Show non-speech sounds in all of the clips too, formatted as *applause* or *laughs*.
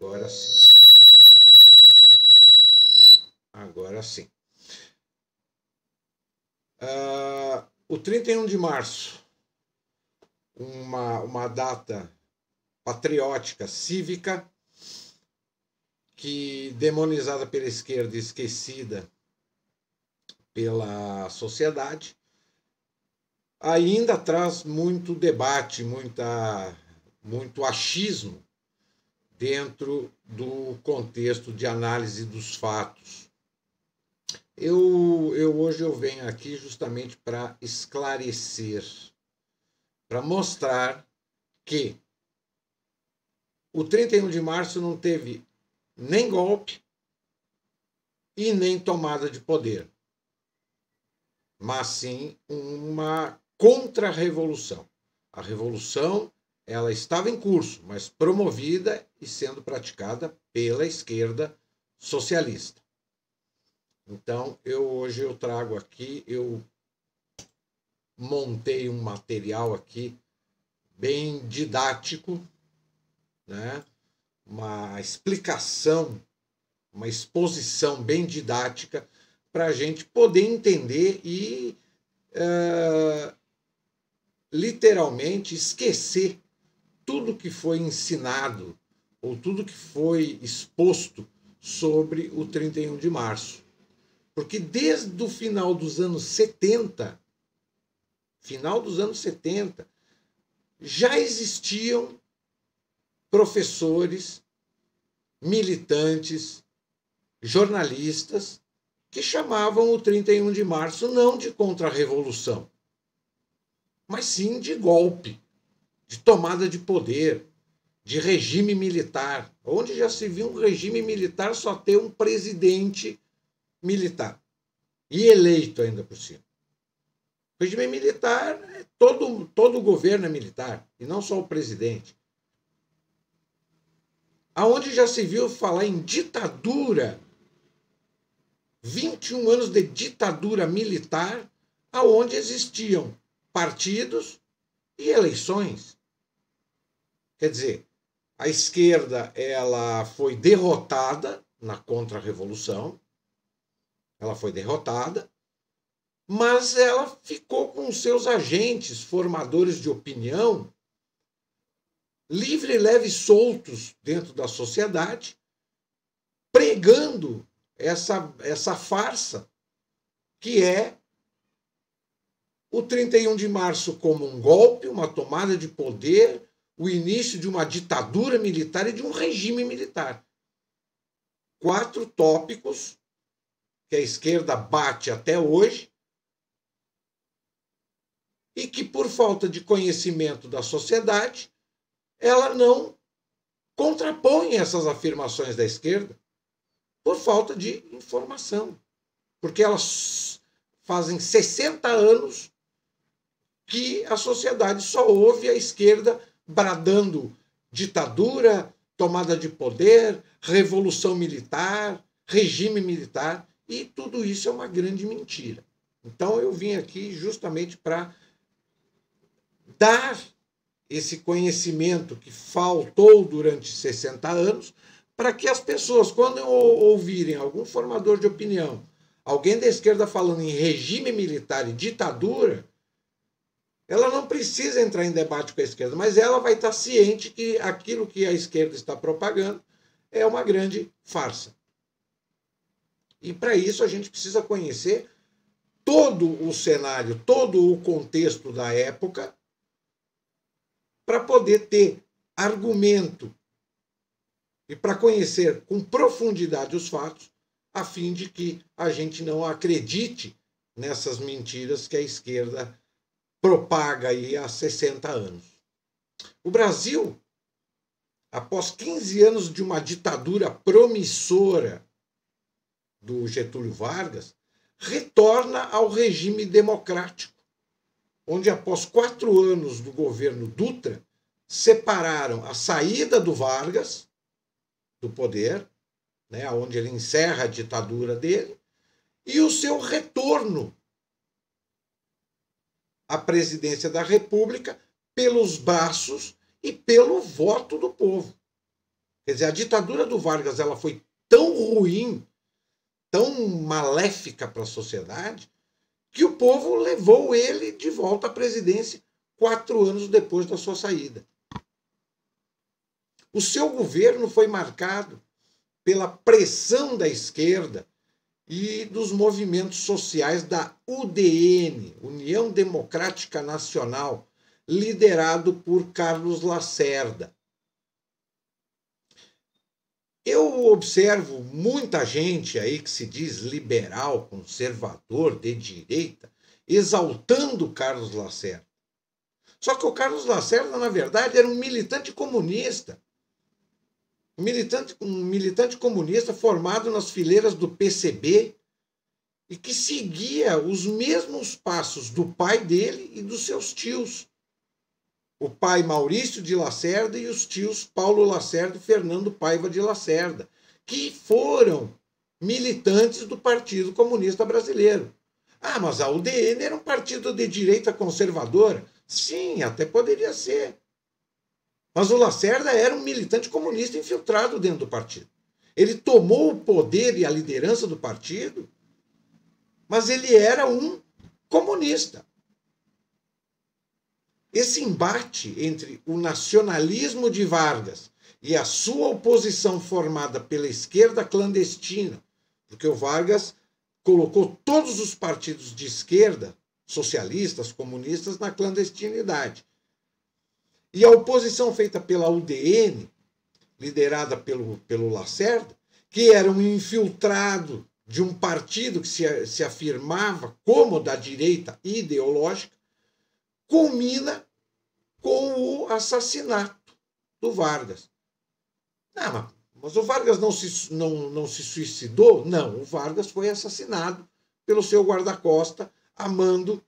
Agora sim. Agora sim. Uh, o 31 de março, uma, uma data patriótica, cívica, que demonizada pela esquerda, esquecida pela sociedade, ainda traz muito debate, muita, muito achismo dentro do contexto de análise dos fatos. Eu, eu hoje eu venho aqui justamente para esclarecer, para mostrar que o 31 de março não teve nem golpe e nem tomada de poder, mas sim uma contra-revolução. A revolução ela estava em curso, mas promovida e sendo praticada pela esquerda socialista. Então, eu hoje eu trago aqui, eu montei um material aqui bem didático, né? Uma explicação, uma exposição bem didática para a gente poder entender e uh, literalmente esquecer tudo que foi ensinado ou tudo que foi exposto sobre o 31 de março. Porque desde o final dos anos 70, final dos anos 70, já existiam professores, militantes, jornalistas que chamavam o 31 de março não de contra-revolução, mas sim de golpe de tomada de poder, de regime militar, onde já se viu um regime militar só ter um presidente militar e eleito ainda por cima. O regime militar, todo, todo o governo é militar, e não só o presidente. Aonde já se viu falar em ditadura, 21 anos de ditadura militar, aonde existiam partidos e eleições? Quer dizer, a esquerda ela foi derrotada na contra-revolução, ela foi derrotada, mas ela ficou com seus agentes formadores de opinião livre, leve, soltos dentro da sociedade, pregando essa, essa farsa que é o 31 de março como um golpe, uma tomada de poder, o início de uma ditadura militar e de um regime militar. Quatro tópicos que a esquerda bate até hoje e que, por falta de conhecimento da sociedade, ela não contrapõe essas afirmações da esquerda por falta de informação. Porque elas fazem 60 anos que a sociedade só ouve a esquerda bradando ditadura, tomada de poder, revolução militar, regime militar, e tudo isso é uma grande mentira. Então eu vim aqui justamente para dar esse conhecimento que faltou durante 60 anos, para que as pessoas, quando ouvirem algum formador de opinião, alguém da esquerda falando em regime militar e ditadura, ela não precisa entrar em debate com a esquerda, mas ela vai estar ciente que aquilo que a esquerda está propagando é uma grande farsa. E para isso a gente precisa conhecer todo o cenário, todo o contexto da época, para poder ter argumento e para conhecer com profundidade os fatos, a fim de que a gente não acredite nessas mentiras que a esquerda propaga aí há 60 anos. O Brasil, após 15 anos de uma ditadura promissora do Getúlio Vargas, retorna ao regime democrático, onde após quatro anos do governo Dutra, separaram a saída do Vargas do poder, né, onde ele encerra a ditadura dele, e o seu retorno a presidência da República pelos braços e pelo voto do povo. Quer dizer, a ditadura do Vargas ela foi tão ruim, tão maléfica para a sociedade, que o povo levou ele de volta à presidência quatro anos depois da sua saída. O seu governo foi marcado pela pressão da esquerda e dos movimentos sociais da UDN, União Democrática Nacional, liderado por Carlos Lacerda. Eu observo muita gente aí que se diz liberal, conservador, de direita, exaltando Carlos Lacerda. Só que o Carlos Lacerda, na verdade, era um militante comunista militante, um militante comunista formado nas fileiras do PCB e que seguia os mesmos passos do pai dele e dos seus tios. O pai Maurício de Lacerda e os tios Paulo Lacerda e Fernando Paiva de Lacerda, que foram militantes do Partido Comunista Brasileiro. Ah, mas a UDN era um partido de direita conservadora? Sim, até poderia ser. Mas o Lacerda era um militante comunista infiltrado dentro do partido. Ele tomou o poder e a liderança do partido, mas ele era um comunista. Esse embate entre o nacionalismo de Vargas e a sua oposição formada pela esquerda clandestina, porque o Vargas colocou todos os partidos de esquerda, socialistas, comunistas, na clandestinidade. E a oposição feita pela UDN, liderada pelo, pelo Lacerda, que era um infiltrado de um partido que se, se afirmava como da direita ideológica, culmina com o assassinato do Vargas. Ah, mas, mas o Vargas não se, não, não se suicidou? Não, o Vargas foi assassinado pelo seu guarda-costa, amando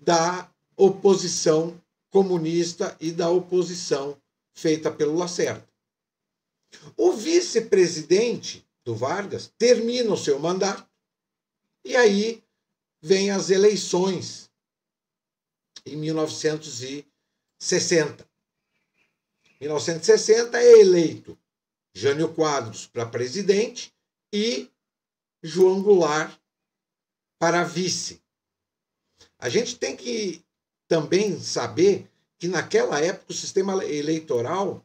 da oposição comunista e da oposição feita pelo Lacerda. O vice-presidente do Vargas termina o seu mandato e aí vem as eleições em 1960. 1960 é eleito Jânio Quadros para presidente e João Goulart para vice. A gente tem que também saber que naquela época o sistema eleitoral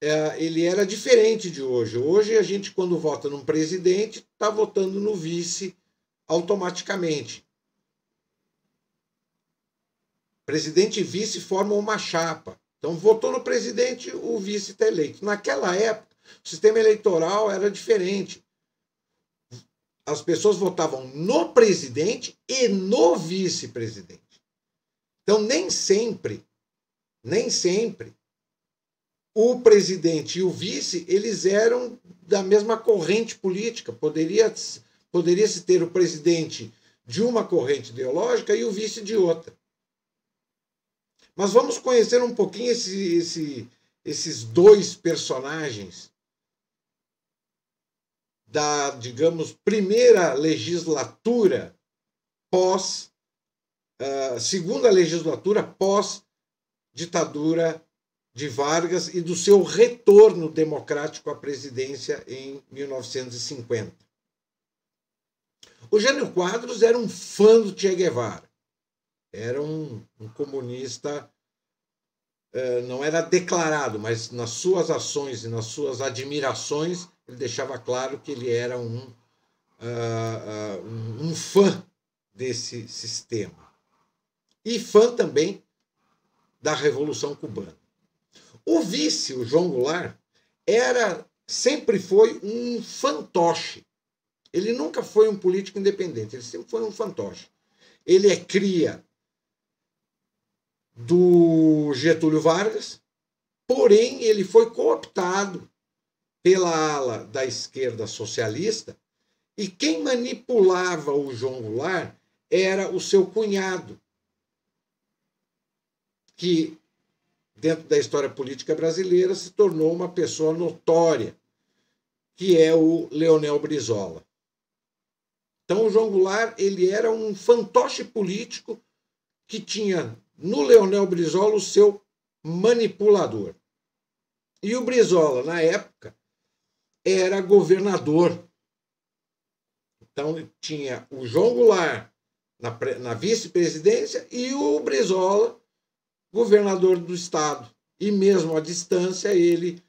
é, ele era diferente de hoje. Hoje a gente, quando vota num presidente, está votando no vice automaticamente. Presidente e vice formam uma chapa. Então, votou no presidente, o vice está eleito. Naquela época, o sistema eleitoral era diferente. As pessoas votavam no presidente e no vice-presidente. Então, nem sempre, nem sempre, o presidente e o vice, eles eram da mesma corrente política. Poderia, poderia se ter o presidente de uma corrente ideológica e o vice de outra. Mas vamos conhecer um pouquinho esse, esse, esses dois personagens da, digamos, primeira legislatura pós ah, segunda legislatura pós-ditadura de Vargas e do seu retorno democrático à presidência em 1950. O Jânio Quadros era um fã do Che Guevara, era um, um comunista, ah, não era declarado, mas nas suas ações e nas suas admirações, ele deixava claro que ele era um, ah, um fã desse sistema e fã também da Revolução Cubana. O vice, o João Goulart, era sempre foi um fantoche. Ele nunca foi um político independente, ele sempre foi um fantoche. Ele é cria do Getúlio Vargas, porém ele foi cooptado pela ala da esquerda socialista e quem manipulava o João Goulart era o seu cunhado, que, dentro da história política brasileira, se tornou uma pessoa notória, que é o Leonel Brizola. Então, o João Goulart ele era um fantoche político que tinha no Leonel Brizola o seu manipulador. E o Brizola, na época, era governador. Então, tinha o João Goulart na, na vice-presidência e o Brizola governador do estado. E mesmo à distância, ele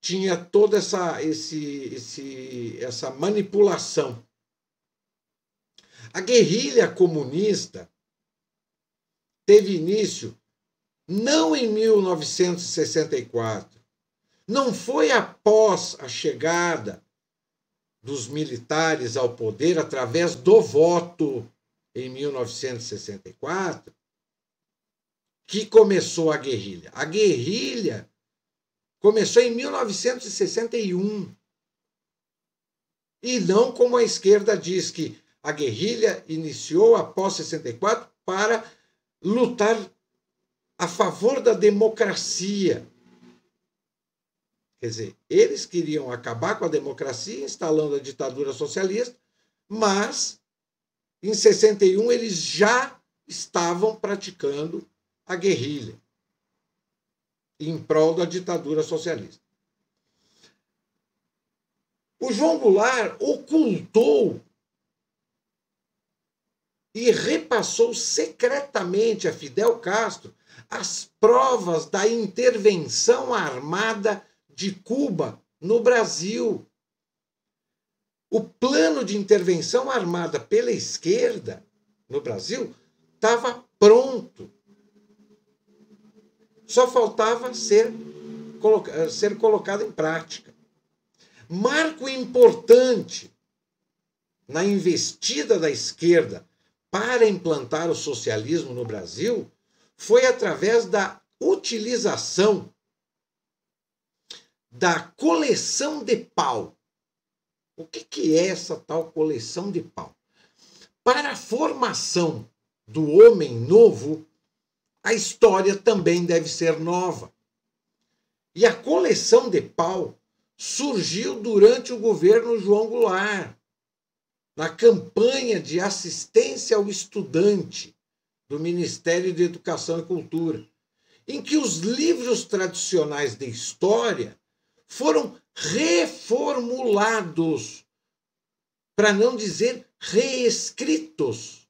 tinha toda essa, esse, esse, essa manipulação. A guerrilha comunista teve início não em 1964, não foi após a chegada dos militares ao poder através do voto em 1964 que começou a guerrilha. A guerrilha começou em 1961. E não como a esquerda diz que a guerrilha iniciou após 64 para lutar a favor da democracia. Quer dizer, eles queriam acabar com a democracia instalando a ditadura socialista, mas em 61 eles já estavam praticando a guerrilha em prol da ditadura socialista. O João Goulart ocultou e repassou secretamente a Fidel Castro as provas da intervenção armada de Cuba no Brasil. O plano de intervenção armada pela esquerda no Brasil estava pronto só faltava ser, eh, ser colocado em prática. Marco importante na investida da esquerda para implantar o socialismo no Brasil foi através da utilização da coleção de pau. O que, que é essa tal coleção de pau? Para a formação do homem novo, a história também deve ser nova. E a coleção de pau surgiu durante o governo João Goulart, na campanha de assistência ao estudante do Ministério de Educação e Cultura, em que os livros tradicionais de história foram reformulados, para não dizer reescritos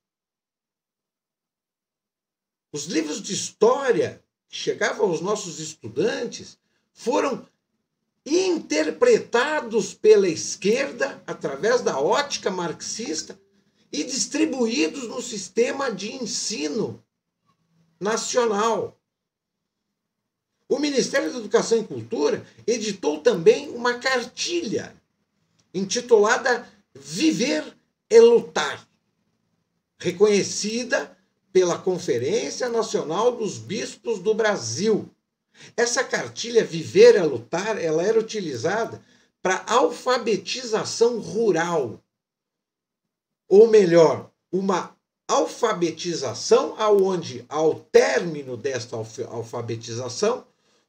os livros de história que chegavam aos nossos estudantes foram interpretados pela esquerda através da ótica marxista e distribuídos no sistema de ensino nacional. O Ministério da Educação e Cultura editou também uma cartilha intitulada Viver é Lutar, reconhecida pela Conferência Nacional dos Bispos do Brasil. Essa cartilha Viver a é Lutar, ela era utilizada para alfabetização rural. Ou melhor, uma alfabetização aonde ao término desta alfabetização,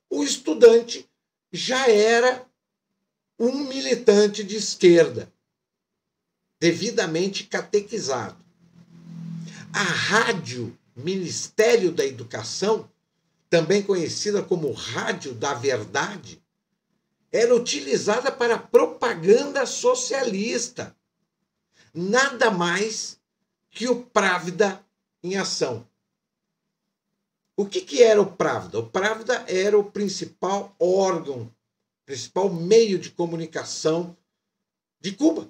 o estudante já era um militante de esquerda, devidamente catequizado a rádio Ministério da Educação, também conhecida como Rádio da Verdade, era utilizada para propaganda socialista. Nada mais que o Pravda em ação. O que, que era o Pravda? O Pravda era o principal órgão, principal meio de comunicação de Cuba.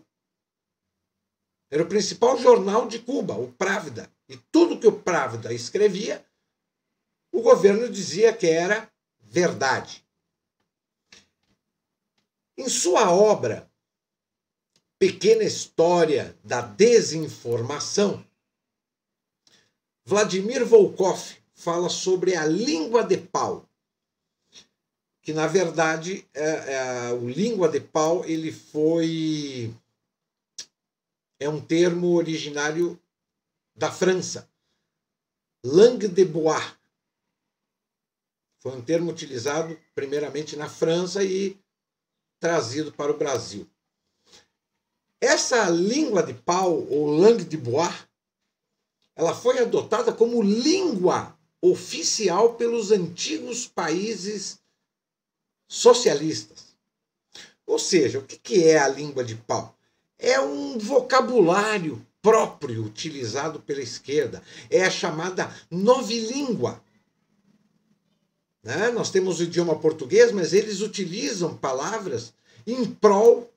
Era o principal jornal de Cuba, o Pravda. E tudo que o Pravda escrevia, o governo dizia que era verdade. Em sua obra Pequena História da Desinformação, Vladimir Volkov fala sobre a língua de pau, que na verdade é, é, o língua de pau ele foi é um termo originário da França. Langue de Bois. Foi um termo utilizado primeiramente na França e trazido para o Brasil. Essa língua de pau, ou langue de bois, ela foi adotada como língua oficial pelos antigos países socialistas. Ou seja, o que é a língua de pau? É um vocabulário próprio utilizado pela esquerda. É a chamada novilíngua. Né? Nós temos o idioma português, mas eles utilizam palavras em prol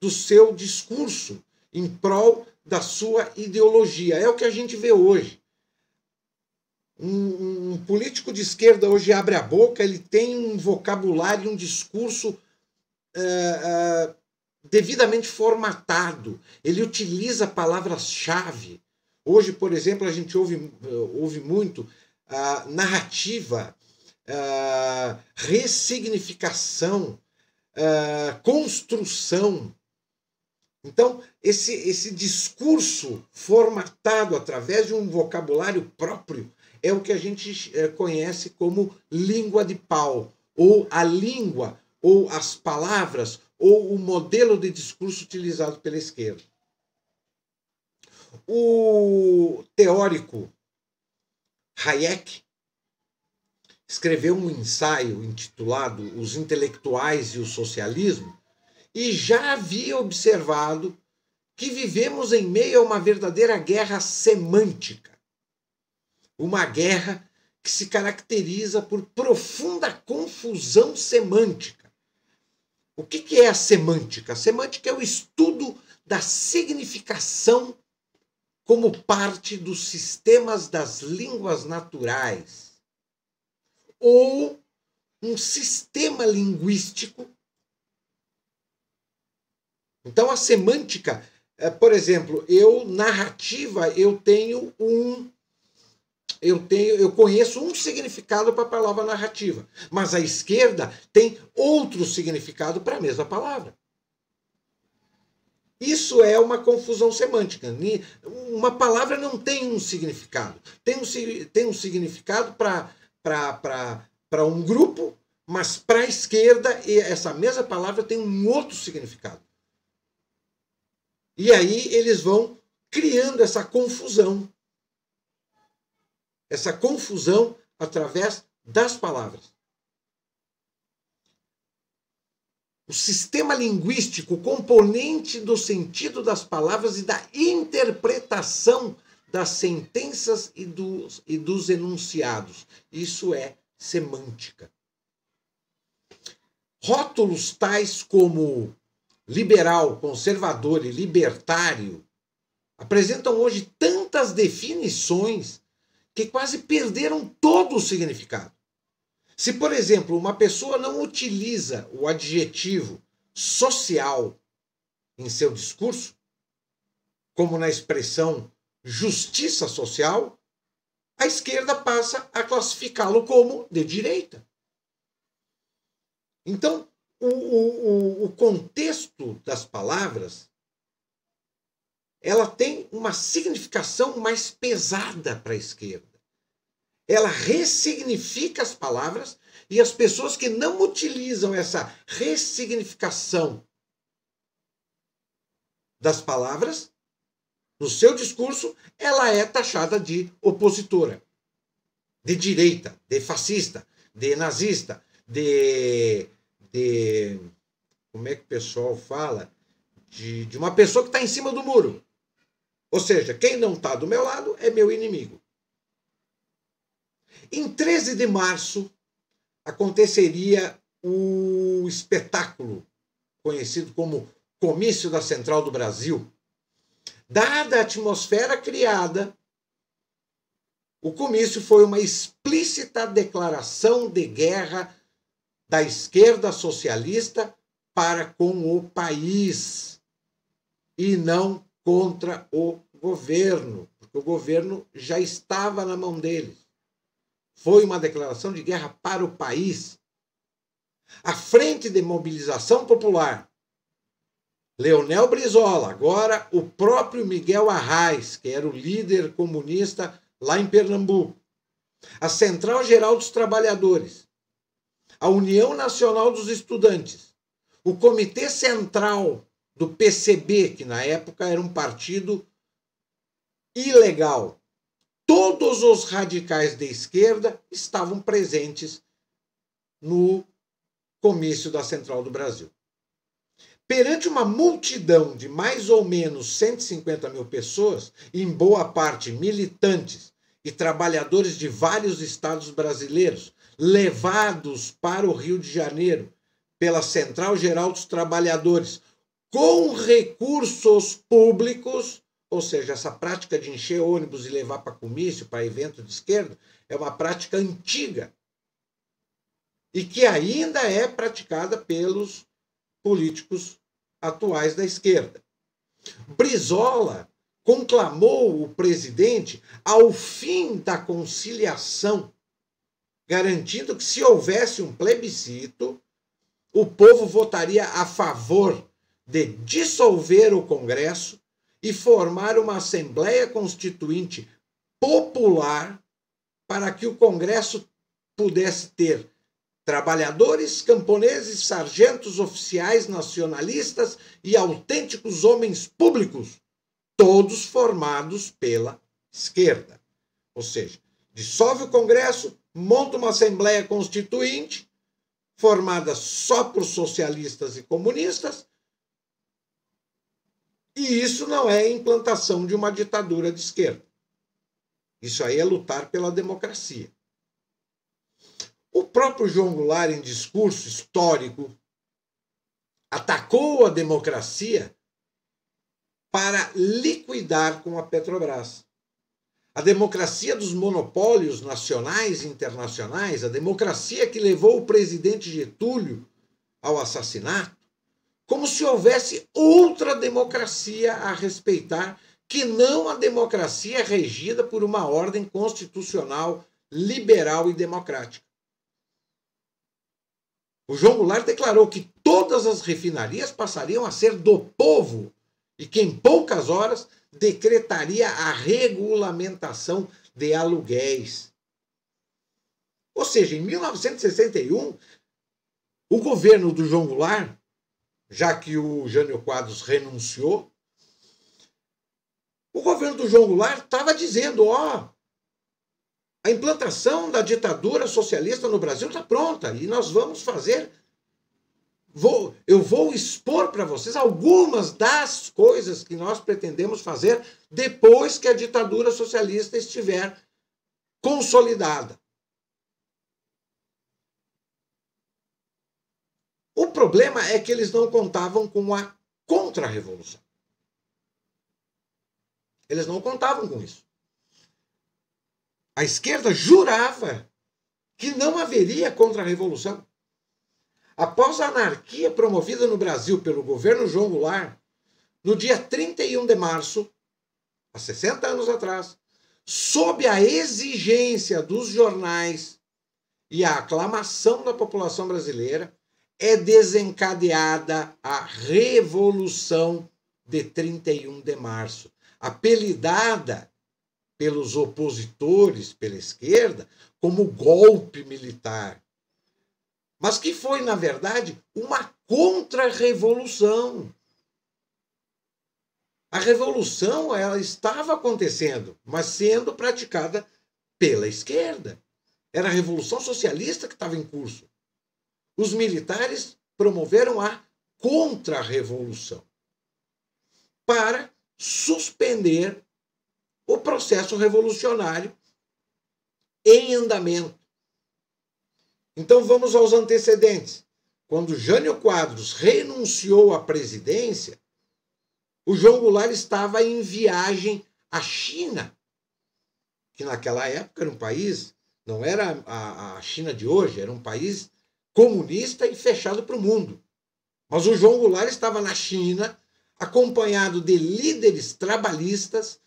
do seu discurso, em prol da sua ideologia. É o que a gente vê hoje. Um, um, político de esquerda hoje abre a boca, ele tem um vocabulário, um discurso uh, uh, devidamente formatado. Ele utiliza palavras-chave. Hoje, por exemplo, a gente ouve, eh, ouve muito a uh, narrativa, uh, ressignificação, uh, construção. Então, esse, esse discurso formatado através de um vocabulário próprio é o que a gente eh, conhece como língua de pau, ou a língua, ou as palavras, ou o modelo de discurso utilizado pela esquerda. O teórico Hayek escreveu um ensaio intitulado Os Intelectuais e o Socialismo e já havia observado que vivemos em meio a uma verdadeira guerra semântica. Uma guerra que se caracteriza por profunda confusão semântica o que, que é a semântica? A semântica é o estudo da significação como parte dos sistemas das línguas naturais, ou um sistema linguístico. Então, a semântica, eh, por exemplo, eu, narrativa, eu tenho um eu tenho, eu conheço um significado para a palavra narrativa, mas a esquerda tem outro significado para a mesma palavra. Isso é uma confusão semântica. Uma palavra não tem um significado. Tem um, tem um significado para um grupo, mas para a esquerda essa mesma palavra tem um outro significado. E aí eles vão criando essa confusão essa confusão através das palavras. O sistema linguístico, componente do sentido das palavras e da interpretação das sentenças e dos, e dos enunciados. Isso é semântica. Rótulos tais como liberal, conservador e libertário apresentam hoje tantas definições que quase perderam todo o significado. Se, por exemplo, uma pessoa não utiliza o adjetivo social em seu discurso, como na expressão justiça social, a esquerda passa a classificá-lo como de direita. Então, o, o, o contexto das palavras ela tem uma significação mais pesada para a esquerda. Ela ressignifica as palavras e as pessoas que não utilizam essa ressignificação das palavras no seu discurso, ela é taxada de opositora, de direita, de fascista, de nazista, de. de como é que o pessoal fala? De, de uma pessoa que está em cima do muro. Ou seja, quem não está do meu lado é meu inimigo. Em 13 de março aconteceria o espetáculo conhecido como Comício da Central do Brasil. Dada a atmosfera criada, o comício foi uma explícita declaração de guerra da esquerda socialista para com o país e não contra o governo, porque o governo já estava na mão deles. Foi uma declaração de guerra para o país. A Frente de Mobilização Popular, Leonel Brizola, agora o próprio Miguel Arraes, que era o líder comunista lá em Pernambuco, a Central Geral dos Trabalhadores, a União Nacional dos Estudantes, o Comitê Central do PCB, que na época era um partido ilegal. Todos os radicais de esquerda estavam presentes no comício da Central do Brasil. Perante uma multidão de mais ou menos 150 mil pessoas, em boa parte militantes e trabalhadores de vários estados brasileiros, levados para o Rio de Janeiro pela Central Geral dos Trabalhadores, com recursos públicos, ou seja, essa prática de encher ônibus e levar para comício, para evento de esquerda, é uma prática antiga e que ainda é praticada pelos políticos atuais da esquerda. Brizola conclamou o presidente ao fim da conciliação, garantindo que se houvesse um plebiscito, o povo votaria a favor de dissolver o Congresso e formar uma Assembleia Constituinte popular para que o Congresso pudesse ter trabalhadores, camponeses, sargentos, oficiais, nacionalistas e autênticos homens públicos, todos formados pela esquerda. Ou seja, dissolve o Congresso, monta uma Assembleia Constituinte formada só por socialistas e comunistas e isso não é implantação de uma ditadura de esquerda. Isso aí é lutar pela democracia. O próprio João Goulart, em discurso histórico, atacou a democracia para liquidar com a Petrobras. A democracia dos monopólios nacionais e internacionais, a democracia que levou o presidente Getúlio ao assassinato, como se houvesse outra democracia a respeitar, que não a democracia regida por uma ordem constitucional liberal e democrática. O João Goulart declarou que todas as refinarias passariam a ser do povo e que em poucas horas decretaria a regulamentação de aluguéis. Ou seja, em 1961, o governo do João Goulart já que o Jânio Quadros renunciou, o governo do João Goulart estava dizendo: ó, a implantação da ditadura socialista no Brasil está pronta e nós vamos fazer. Vou, eu vou expor para vocês algumas das coisas que nós pretendemos fazer depois que a ditadura socialista estiver consolidada. O problema é que eles não contavam com a contra-revolução. Eles não contavam com isso. A esquerda jurava que não haveria contra-revolução. Após a anarquia promovida no Brasil pelo governo João Goulart, no dia 31 de março, há 60 anos atrás, sob a exigência dos jornais e a aclamação da população brasileira, é desencadeada a Revolução de 31 de Março, apelidada pelos opositores, pela esquerda, como golpe militar. Mas que foi, na verdade, uma contra-revolução. A revolução ela estava acontecendo, mas sendo praticada pela esquerda. Era a revolução socialista que estava em curso os militares promoveram a contra-revolução para suspender o processo revolucionário em andamento. Então vamos aos antecedentes. Quando Jânio Quadros renunciou à presidência, o João Goulart estava em viagem à China, que naquela época era um país, não era a, a China de hoje, era um país comunista e fechado para o mundo. Mas o João Goulart estava na China, acompanhado de líderes trabalhistas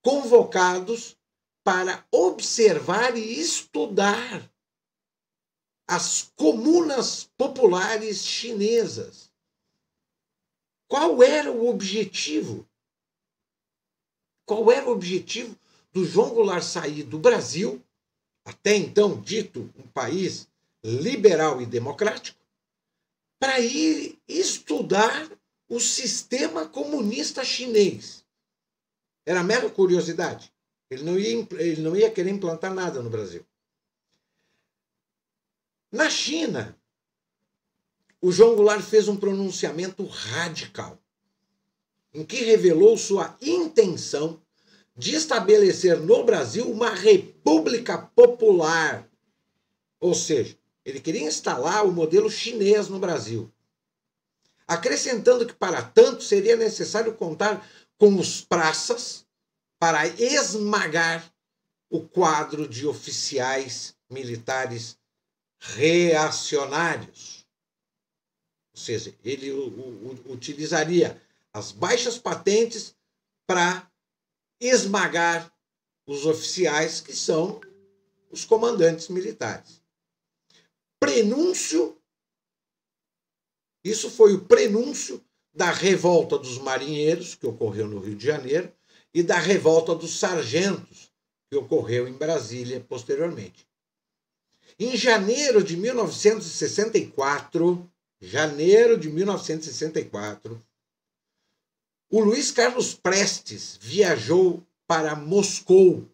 convocados para observar e estudar as comunas populares chinesas. Qual era o objetivo? Qual era o objetivo do João Goulart sair do Brasil, até então dito um país liberal e democrático para ir estudar o sistema comunista chinês. Era mera curiosidade. Ele não ia, ele não ia querer implantar nada no Brasil. Na China, o João Goulart fez um pronunciamento radical, em que revelou sua intenção de estabelecer no Brasil uma república popular, ou seja, ele queria instalar o modelo chinês no Brasil. Acrescentando que, para tanto, seria necessário contar com os praças para esmagar o quadro de oficiais militares reacionários. Ou seja, ele utilizaria as baixas patentes para esmagar os oficiais que são os comandantes militares prenúncio, isso foi o prenúncio da revolta dos marinheiros, que ocorreu no Rio de Janeiro, e da revolta dos sargentos, que ocorreu em Brasília posteriormente. Em janeiro de 1964, janeiro de 1964, o Luiz Carlos Prestes viajou para Moscou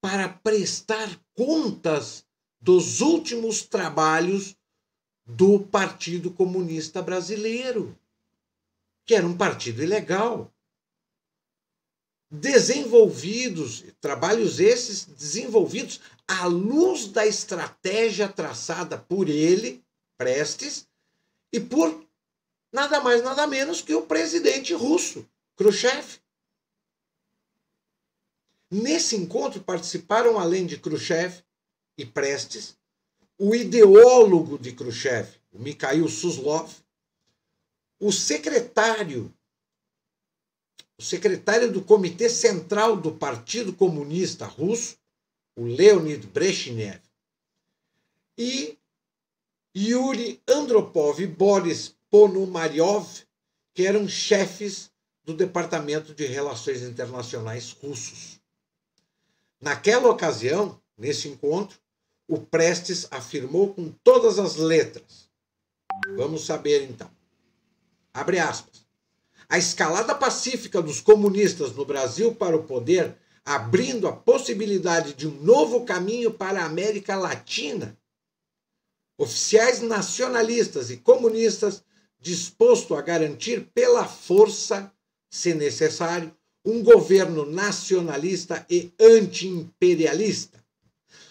para prestar contas dos últimos trabalhos do Partido Comunista Brasileiro, que era um partido ilegal. Desenvolvidos, trabalhos esses desenvolvidos à luz da estratégia traçada por ele, Prestes, e por nada mais, nada menos que o presidente russo, Khrushchev. Nesse encontro participaram, além de Khrushchev, e Prestes, o ideólogo de Khrushchev, o Mikhail Suslov, o secretário, o secretário do Comitê Central do Partido Comunista Russo, o Leonid Brezhnev, e Yuri Andropov e Boris Ponomaryov, que eram chefes do Departamento de Relações Internacionais russos. Naquela ocasião, nesse encontro, o Prestes afirmou com todas as letras. Vamos saber então. Abre aspas. A escalada pacífica dos comunistas no Brasil para o poder, abrindo a possibilidade de um novo caminho para a América Latina. Oficiais nacionalistas e comunistas disposto a garantir pela força, se necessário, um governo nacionalista e anti-imperialista.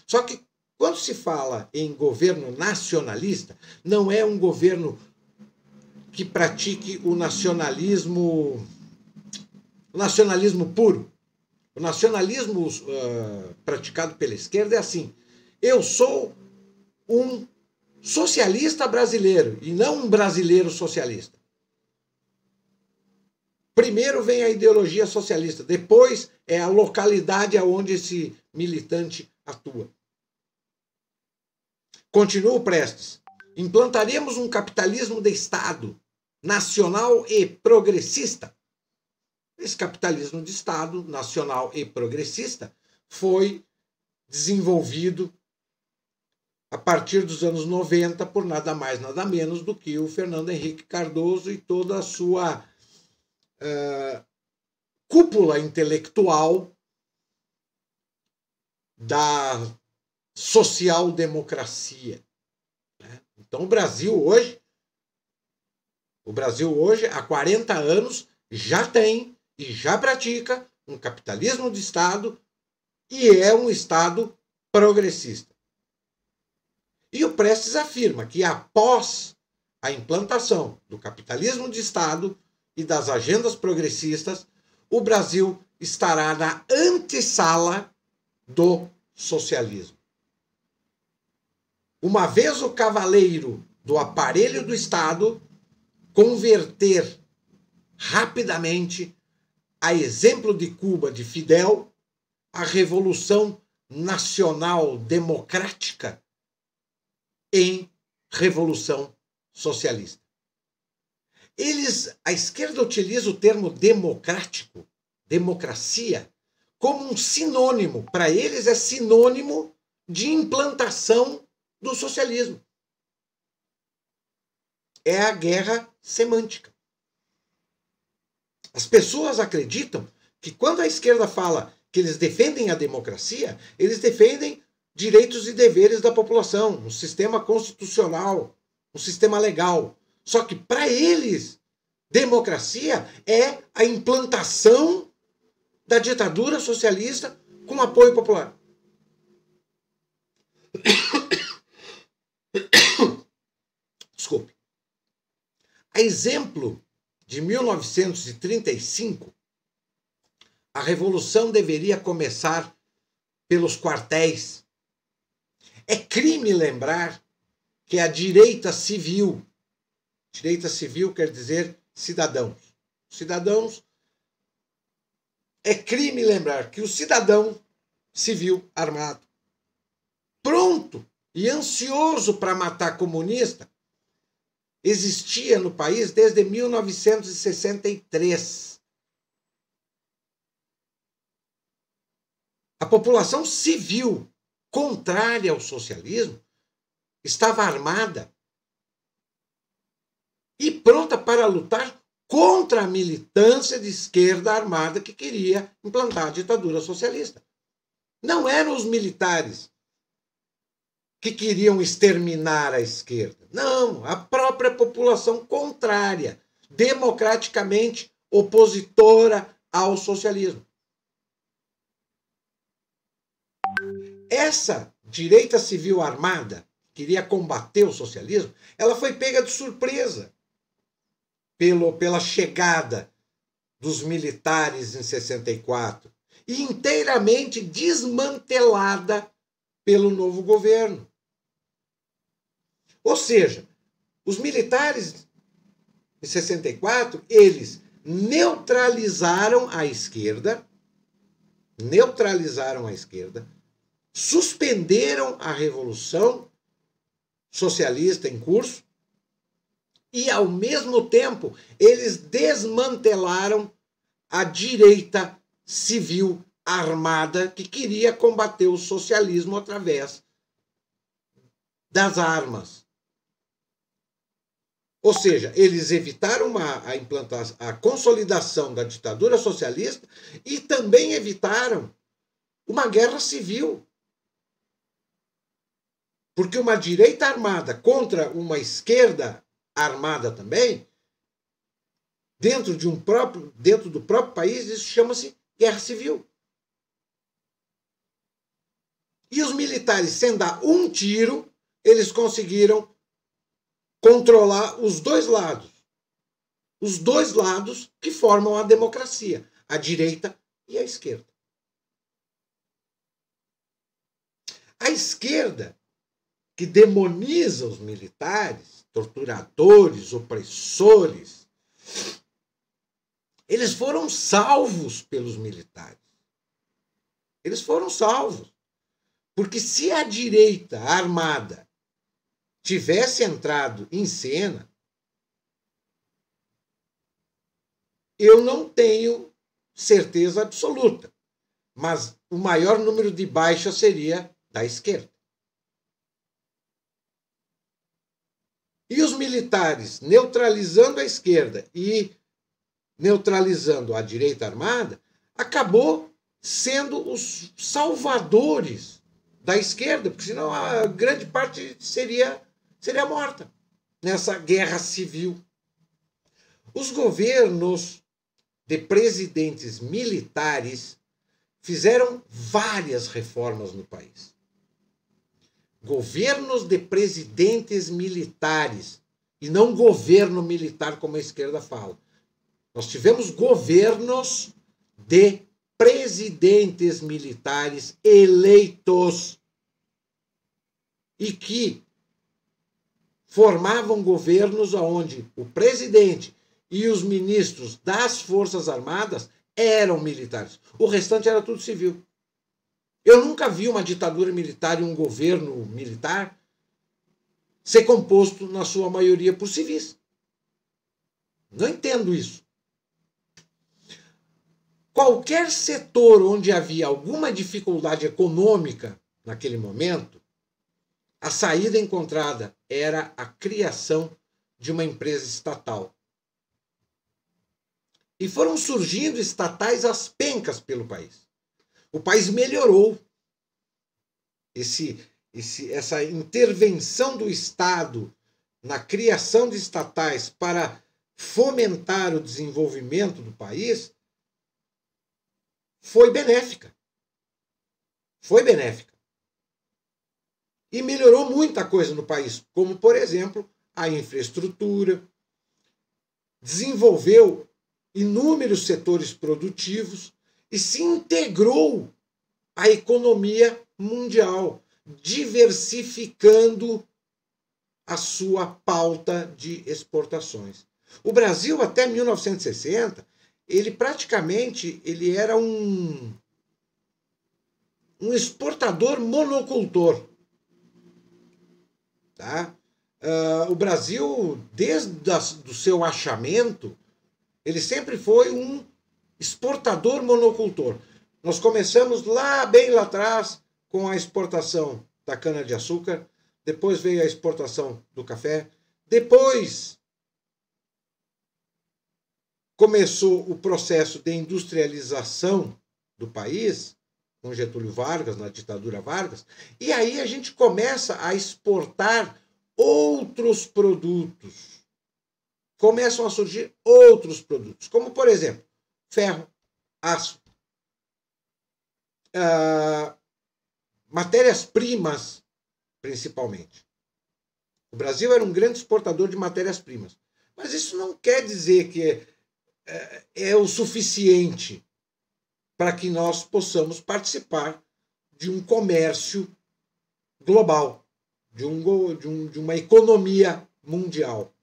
Só que quando se fala em governo nacionalista, não é um governo que pratique o nacionalismo o nacionalismo puro. O nacionalismo uh, praticado pela esquerda é assim: eu sou um socialista brasileiro e não um brasileiro socialista. Primeiro vem a ideologia socialista, depois é a localidade aonde esse militante atua. Continua o Prestes. Implantaremos um capitalismo de Estado, nacional e progressista. Esse capitalismo de Estado, nacional e progressista, foi desenvolvido a partir dos anos 90 por nada mais, nada menos do que o Fernando Henrique Cardoso e toda a sua uh, cúpula intelectual da social-democracia. Né? Então, o Brasil hoje, o Brasil hoje, há 40 anos, já tem e já pratica um capitalismo de Estado e é um Estado progressista. E o Prestes afirma que após a implantação do capitalismo de Estado e das agendas progressistas, o Brasil estará na antessala do socialismo uma vez o cavaleiro do aparelho do Estado converter rapidamente, a exemplo de Cuba de Fidel, a revolução nacional democrática em revolução socialista. Eles, a esquerda utiliza o termo democrático, democracia, como um sinônimo. Para eles é sinônimo de implantação do socialismo. É a guerra semântica. As pessoas acreditam que quando a esquerda fala que eles defendem a democracia, eles defendem direitos e deveres da população, um sistema constitucional, um sistema legal. Só que para eles, democracia é a implantação da ditadura socialista com apoio popular. *coughs* Desculpe. A exemplo de 1935, a revolução deveria começar pelos quartéis. É crime lembrar que a direita civil, direita civil quer dizer cidadãos. Cidadãos é crime lembrar que o cidadão civil armado, pronto e ansioso para matar comunista, existia no país desde 1963. A população civil, contrária ao socialismo, estava armada e pronta para lutar contra a militância de esquerda armada que queria implantar a ditadura socialista. Não eram os militares que queriam exterminar a esquerda. Não, a própria população contrária, democraticamente opositora ao socialismo. Essa direita civil armada, que queria combater o socialismo, ela foi pega de surpresa pelo, pela chegada dos militares em 64 e inteiramente desmantelada pelo novo governo. Ou seja, os militares de 64, eles neutralizaram a esquerda, neutralizaram a esquerda, suspenderam a revolução socialista em curso e, ao mesmo tempo, eles desmantelaram a direita civil armada que queria combater o socialismo através das armas. Ou seja, eles evitaram a, a implantação, a consolidação da ditadura socialista e também evitaram uma guerra civil. Porque uma direita armada contra uma esquerda armada também, dentro de um próprio, dentro do próprio país, isso chama-se guerra civil. E os militares, sem dar um tiro, eles conseguiram controlar os dois lados. Os dois lados que formam a democracia, a direita e a esquerda. A esquerda, que demoniza os militares, torturadores, opressores, eles foram salvos pelos militares. Eles foram salvos. Porque se a direita armada tivesse entrado em cena, eu não tenho certeza absoluta, mas o maior número de baixas seria da esquerda. E os militares neutralizando a esquerda e neutralizando a direita armada, acabou sendo os salvadores da esquerda, porque senão a grande parte seria seria morta nessa guerra civil. Os governos de presidentes militares fizeram várias reformas no país. Governos de presidentes militares e não governo militar como a esquerda fala. Nós tivemos governos de presidentes militares eleitos e que formavam governos onde o presidente e os ministros das Forças Armadas eram militares. O restante era tudo civil. Eu nunca vi uma ditadura militar e um governo militar ser composto, na sua maioria, por civis. Não entendo isso. Qualquer setor onde havia alguma dificuldade econômica naquele momento, a saída encontrada era a criação de uma empresa estatal. E foram surgindo estatais às pencas pelo país. O país melhorou. Esse, esse, essa intervenção do Estado na criação de estatais para fomentar o desenvolvimento do país foi benéfica. Foi benéfica e melhorou muita coisa no país, como, por exemplo, a infraestrutura, desenvolveu inúmeros setores produtivos e se integrou à economia mundial, diversificando a sua pauta de exportações. O Brasil até 1960, ele praticamente ele era um um exportador monocultor. Tá? Uh, o Brasil, desde o seu achamento, ele sempre foi um exportador monocultor. Nós começamos lá, bem lá atrás, com a exportação da cana-de-açúcar, depois veio a exportação do café, depois começou o processo de industrialização do país com Getúlio Vargas, na ditadura Vargas, e aí a gente começa a exportar outros produtos. Começam a surgir outros produtos, como, por exemplo, ferro, aço, uh, matérias-primas, principalmente. O Brasil era um grande exportador de matérias-primas. Mas isso não quer dizer que é, é, é o suficiente para que nós possamos participar de um comércio global, de, um, de, um, de uma economia mundial.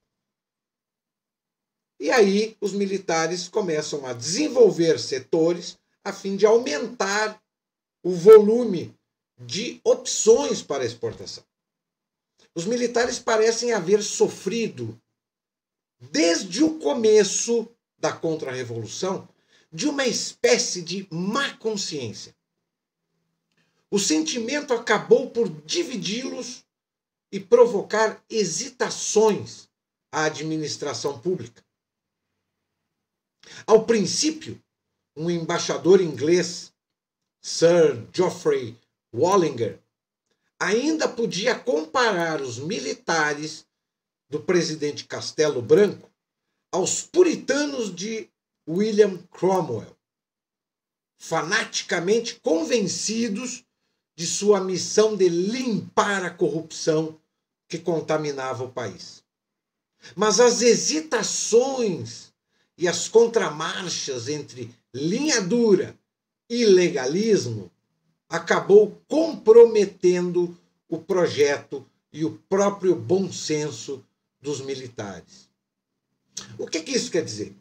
E aí os militares começam a desenvolver setores a fim de aumentar o volume de opções para exportação. Os militares parecem haver sofrido desde o começo da contra-revolução de uma espécie de má consciência. O sentimento acabou por dividi-los e provocar hesitações à administração pública. Ao princípio, um embaixador inglês, Sir Geoffrey Wallinger, ainda podia comparar os militares do presidente Castelo Branco aos puritanos de William Cromwell, fanaticamente convencidos de sua missão de limpar a corrupção que contaminava o país. Mas as hesitações e as contramarchas entre linha dura e legalismo acabou comprometendo o projeto e o próprio bom senso dos militares. O que, que isso quer dizer?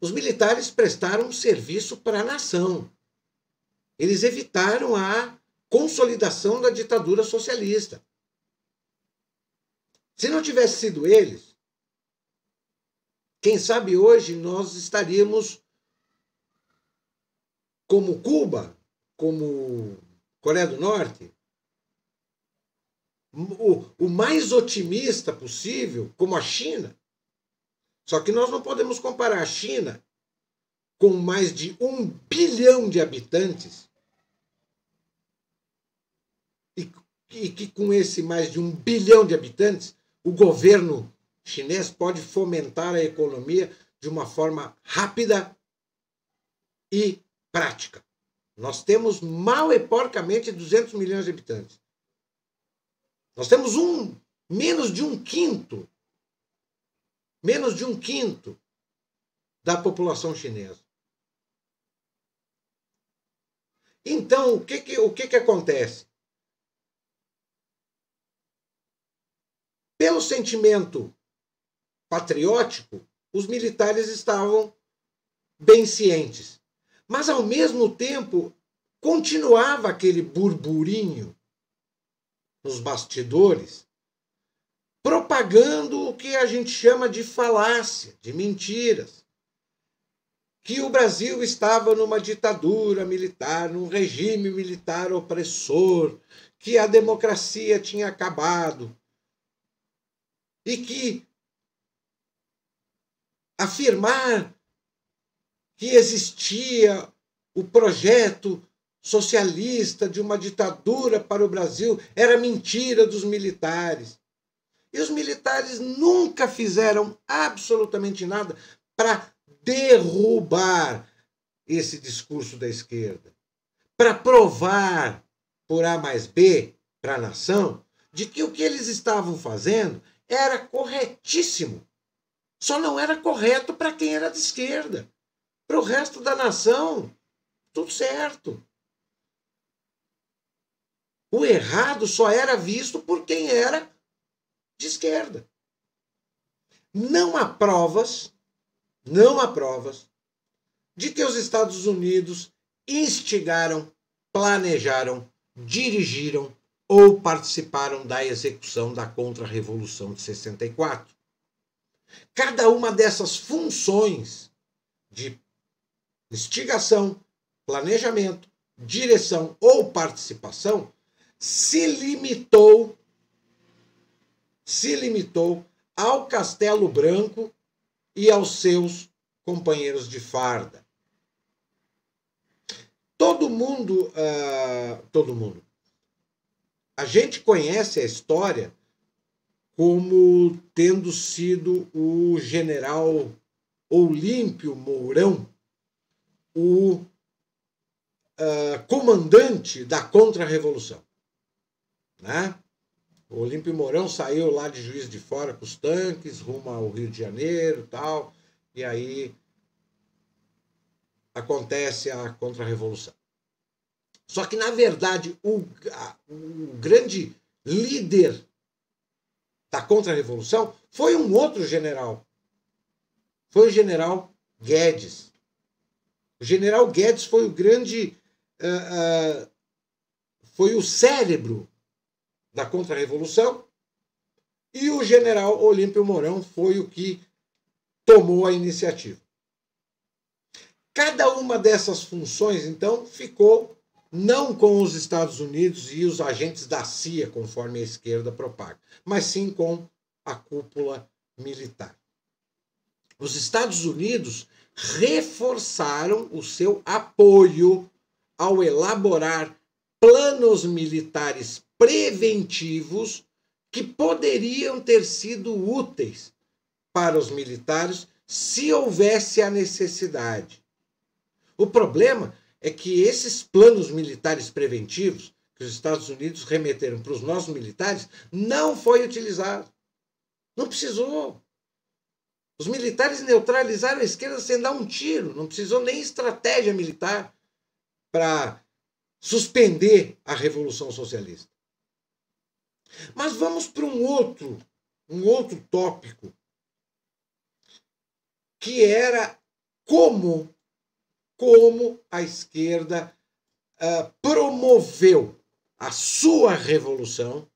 Os militares prestaram um serviço para a nação. Eles evitaram a consolidação da ditadura socialista. Se não tivesse sido eles, quem sabe hoje nós estaríamos como Cuba, como Coreia do Norte, o, o mais otimista possível, como a China, só que nós não podemos comparar a China com mais de um bilhão de habitantes e, e que com esse mais de um bilhão de habitantes o governo chinês pode fomentar a economia de uma forma rápida e prática. Nós temos mal e porcamente 200 milhões de habitantes. Nós temos um menos de um quinto menos de um quinto da população chinesa. Então, o que, que, o que, que acontece? Pelo sentimento patriótico, os militares estavam bem cientes. Mas, ao mesmo tempo, continuava aquele burburinho nos bastidores propagando o que a gente chama de falácia, de mentiras. Que o Brasil estava numa ditadura militar, num regime militar opressor, que a democracia tinha acabado e que afirmar que existia o projeto socialista de uma ditadura para o Brasil era mentira dos militares. E os militares nunca fizeram absolutamente nada para derrubar esse discurso da esquerda, para provar por A mais B para a nação de que o que eles estavam fazendo era corretíssimo. Só não era correto para quem era de esquerda. Para o resto da nação, tudo certo. O errado só era visto por quem era de esquerda. Não há provas, não há provas, de que os Estados Unidos instigaram, planejaram, dirigiram ou participaram da execução da Contra-Revolução de 64. Cada uma dessas funções de instigação, planejamento, direção ou participação se limitou se limitou ao Castelo Branco e aos seus companheiros de farda. Todo mundo, uh, todo mundo, a gente conhece a história como tendo sido o general Olímpio Mourão, o uh, comandante da contra-revolução. Né? O Olímpio Mourão saiu lá de Juiz de Fora com os tanques, rumo ao Rio de Janeiro tal, e aí acontece a contra-revolução. Só que, na verdade, o, a, o grande líder da contra-revolução foi um outro general. Foi o general Guedes. O general Guedes foi o grande. Uh, uh, foi o cérebro da Contra-Revolução. E o general Olímpio Mourão foi o que tomou a iniciativa. Cada uma dessas funções, então, ficou não com os Estados Unidos e os agentes da CIA, conforme a esquerda propaga, mas sim com a cúpula militar. Os Estados Unidos reforçaram o seu apoio ao elaborar planos militares preventivos que poderiam ter sido úteis para os militares se houvesse a necessidade. O problema é que esses planos militares preventivos que os Estados Unidos remeteram para os nossos militares não foi utilizado. Não precisou. Os militares neutralizaram a esquerda sem dar um tiro, não precisou nem estratégia militar para suspender a revolução socialista. Mas vamos para um outro, um outro tópico, que era como, como a esquerda uh, promoveu a sua revolução,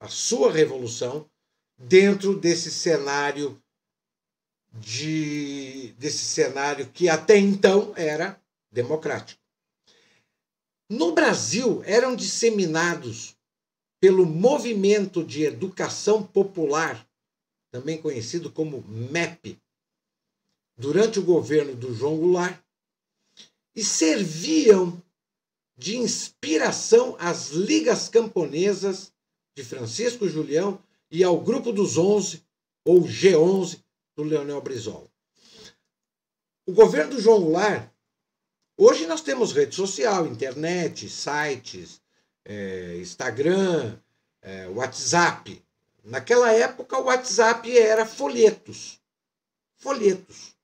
a sua revolução dentro desse cenário de desse cenário que até então era democrático. No Brasil eram disseminados pelo Movimento de Educação Popular, também conhecido como MEP, durante o governo do João Goulart, e serviam de inspiração às ligas camponesas de Francisco Julião e ao Grupo dos Onze, ou G11, do Leonel Brizola. O governo do João Goulart, hoje nós temos rede social, internet, sites, é, Instagram, é, WhatsApp. Naquela época, o WhatsApp era folhetos. Folhetos.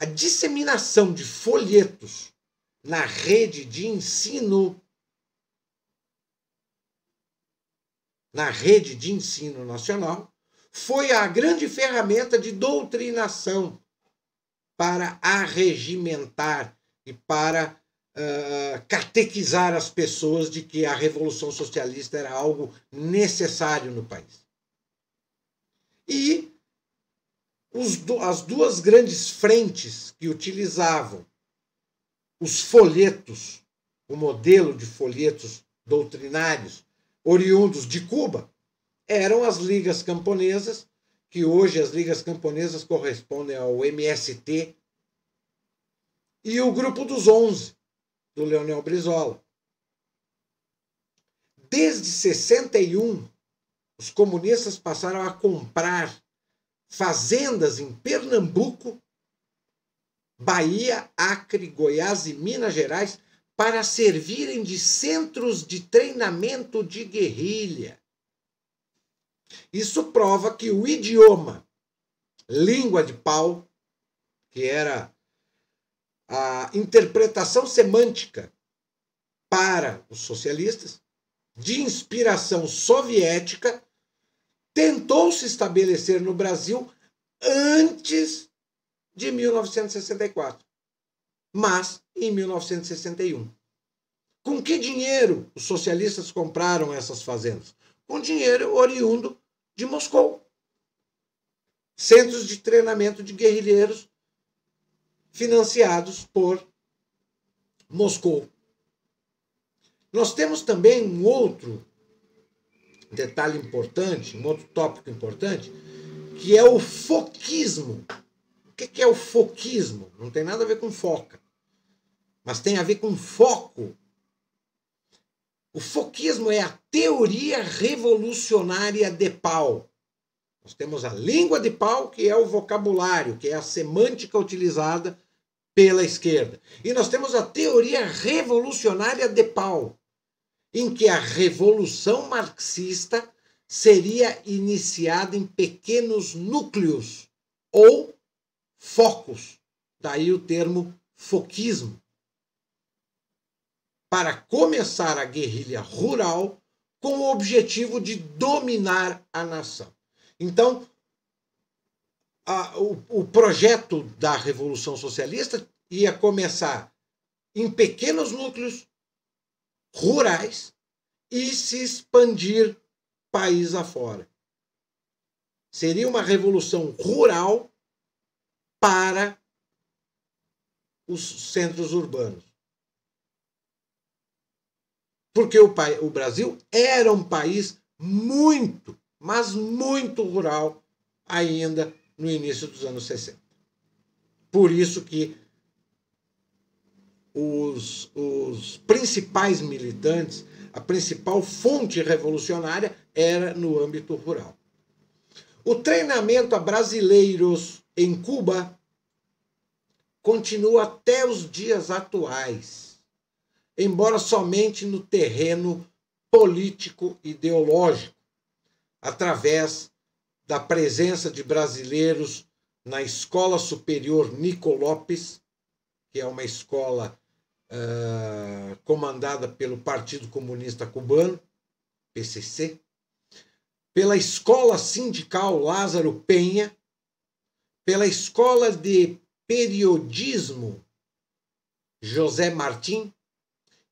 A disseminação de folhetos na rede de ensino. Na rede de ensino nacional, foi a grande ferramenta de doutrinação para arregimentar e para eh, catequizar as pessoas de que a revolução socialista era algo necessário no país. E as duas grandes frentes que utilizavam os folhetos, o modelo de folhetos doutrinários oriundos de Cuba, eram as ligas camponesas, que hoje as ligas camponesas correspondem ao MST, e o Grupo dos Onze, do Leonel Brizola. Desde 61, os comunistas passaram a comprar fazendas em Pernambuco, Bahia, Acre, Goiás e Minas Gerais para servirem de centros de treinamento de guerrilha. Isso prova que o idioma língua de pau, que era a interpretação semântica para os socialistas, de inspiração soviética, tentou se estabelecer no Brasil antes de 1964, mas em 1961. Com que dinheiro os socialistas compraram essas fazendas? Com dinheiro oriundo de Moscou. Centros de treinamento de guerrilheiros financiados por Moscou. Nós temos também um outro detalhe importante, um outro tópico importante, que é o foquismo. O que é o foquismo? Não tem nada a ver com foca, mas tem a ver com foco. O foquismo é a teoria revolucionária de Paul. Nós temos a língua de pau, que é o vocabulário, que é a semântica utilizada pela esquerda. E nós temos a teoria revolucionária de pau, em que a revolução marxista seria iniciada em pequenos núcleos ou focos. Daí o termo foquismo. Para começar a guerrilha rural com o objetivo de dominar a nação. Então, a, o, o projeto da Revolução Socialista ia começar em pequenos núcleos rurais e se expandir país afora. Seria uma revolução rural para os centros urbanos. Porque o, o Brasil era um país muito mas muito rural ainda no início dos anos 60. Por isso que os, os principais militantes, a principal fonte revolucionária era no âmbito rural. O treinamento a brasileiros em Cuba continua até os dias atuais, embora somente no terreno político-ideológico através da presença de brasileiros na Escola Superior Nico Lopes, que é uma escola uh, comandada pelo Partido Comunista Cubano, PCC, pela Escola Sindical Lázaro Penha, pela Escola de Periodismo José Martim.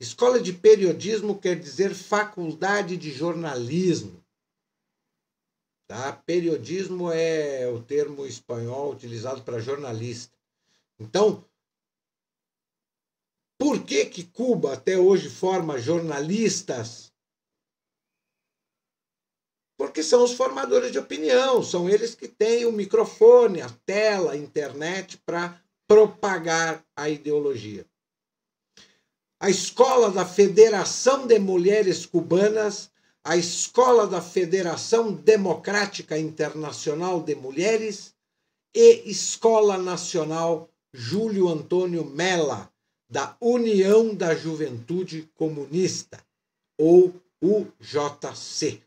Escola de Periodismo quer dizer Faculdade de Jornalismo. Tá? Periodismo é o termo espanhol utilizado para jornalista. Então, por que, que Cuba até hoje forma jornalistas? Porque são os formadores de opinião, são eles que têm o microfone, a tela, a internet para propagar a ideologia. A escola da Federação de Mulheres Cubanas a Escola da Federação Democrática Internacional de Mulheres e Escola Nacional Júlio Antônio Mella, da União da Juventude Comunista, ou UJC.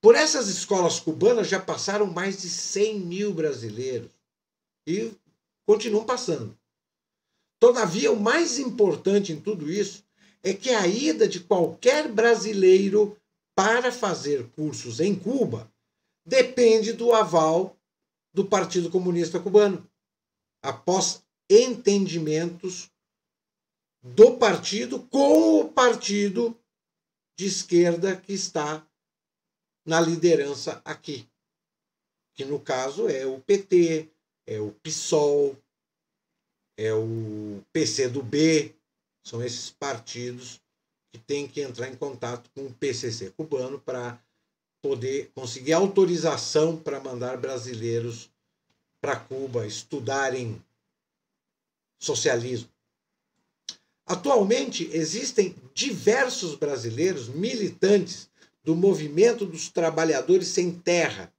Por essas escolas cubanas já passaram mais de 100 mil brasileiros e continuam passando. Todavia, o mais importante em tudo isso é que a ida de qualquer brasileiro para fazer cursos em Cuba depende do aval do Partido Comunista Cubano, após entendimentos do partido com o partido de esquerda que está na liderança aqui, que no caso é o PT, é o PSOL, é o PCdoB, são esses partidos que têm que entrar em contato com o PCC cubano para poder conseguir autorização para mandar brasileiros para Cuba estudarem socialismo. Atualmente existem diversos brasileiros militantes do movimento dos trabalhadores sem terra,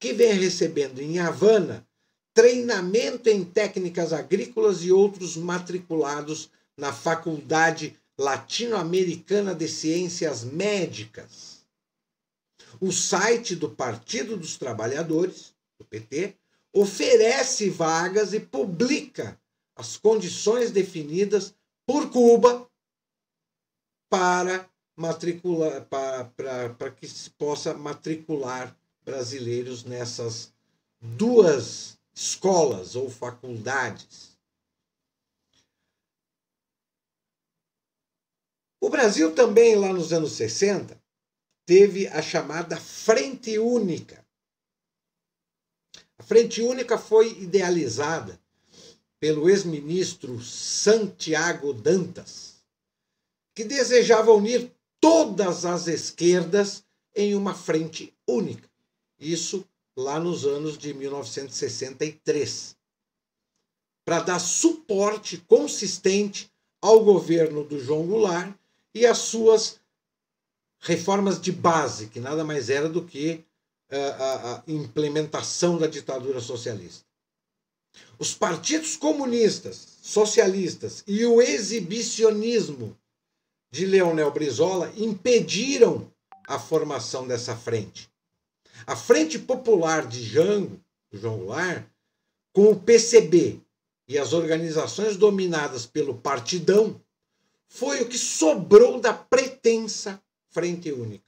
que vem recebendo em Havana treinamento em técnicas agrícolas e outros matriculados na Faculdade Latino-Americana de Ciências Médicas. O site do Partido dos Trabalhadores, do PT, oferece vagas e publica as condições definidas por Cuba para matricular para, para, para que se possa matricular brasileiros nessas duas escolas ou faculdades. O Brasil também, lá nos anos 60, teve a chamada Frente Única. A Frente Única foi idealizada pelo ex-ministro Santiago Dantas, que desejava unir todas as esquerdas em uma frente única. Isso lá nos anos de 1963. Para dar suporte consistente ao governo do João Goulart e as suas reformas de base, que nada mais era do que ah, a, implementação da ditadura socialista. Os partidos comunistas, socialistas e o exibicionismo de Leonel Brizola impediram a formação dessa frente. A Frente Popular de Jango, João Goulart, com o PCB e as organizações dominadas pelo Partidão, foi o que sobrou da pretensa frente única.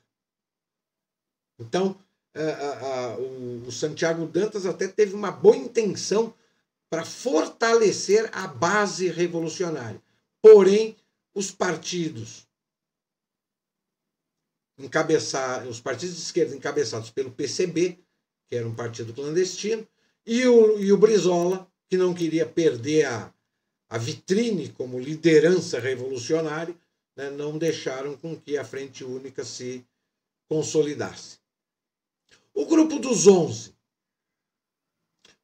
Então, a, a, a, o, o Santiago Dantas até teve uma boa intenção para fortalecer a base revolucionária. Porém, os partidos encabeçados, os partidos de esquerda encabeçados pelo PCB, que era um partido clandestino, e o, e o Brizola, que não queria perder a, a vitrine como liderança revolucionária, né, não deixaram com que a Frente Única se consolidasse. O grupo dos onze,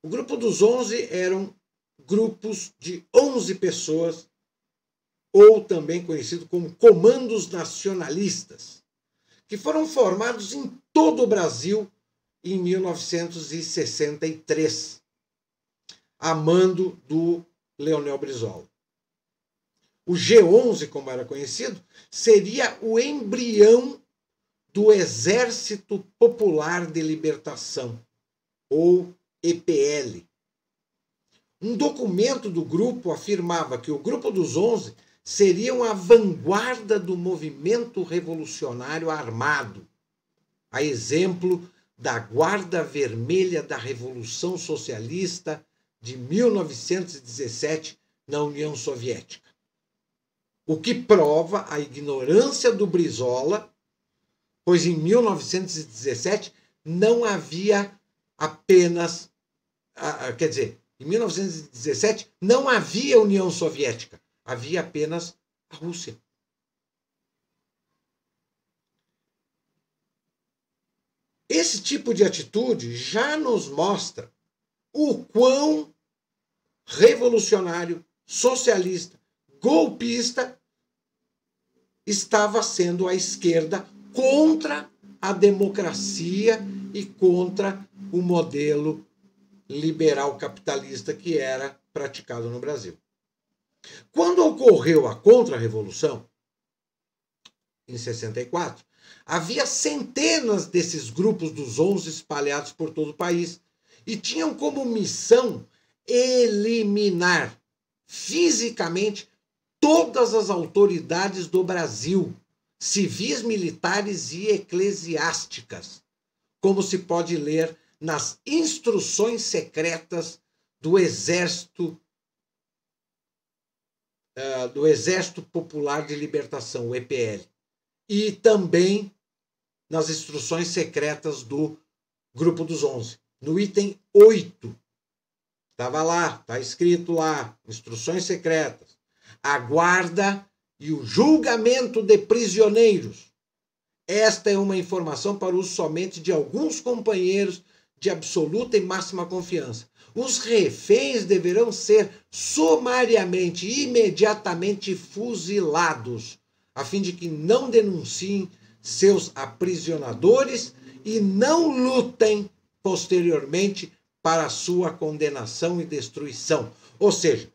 O grupo dos onze eram grupos de 11 pessoas, ou também conhecido como comandos nacionalistas, que foram formados em todo o Brasil em 1963, a mando do Leonel Brizola. O G11, como era conhecido, seria o embrião do Exército Popular de Libertação, ou EPL. Um documento do grupo afirmava que o Grupo dos Onze seriam a vanguarda do movimento revolucionário armado, a exemplo da Guarda Vermelha da Revolução Socialista de 1917 na União Soviética. O que prova a ignorância do Brizola, pois em 1917 não havia apenas. Quer dizer, em 1917 não havia União Soviética, havia apenas a Rússia. Esse tipo de atitude já nos mostra o quão revolucionário, socialista, golpista, estava sendo a esquerda contra a democracia e contra o modelo liberal capitalista que era praticado no Brasil. Quando ocorreu a contra-revolução, em 64, havia centenas desses grupos dos 11 espalhados por todo o país e tinham como missão eliminar fisicamente todas as autoridades do Brasil, civis, militares e eclesiásticas, como se pode ler nas instruções secretas do Exército eh, do Exército Popular de Libertação, o EPL, e também nas instruções secretas do Grupo dos Onze, no item 8 Estava lá, está escrito lá, instruções secretas. A guarda e o julgamento de prisioneiros. Esta é uma informação para uso somente de alguns companheiros de absoluta e máxima confiança. Os reféns deverão ser sumariamente, imediatamente fuzilados, a fim de que não denunciem seus aprisionadores e não lutem posteriormente para a sua condenação e destruição. Ou seja,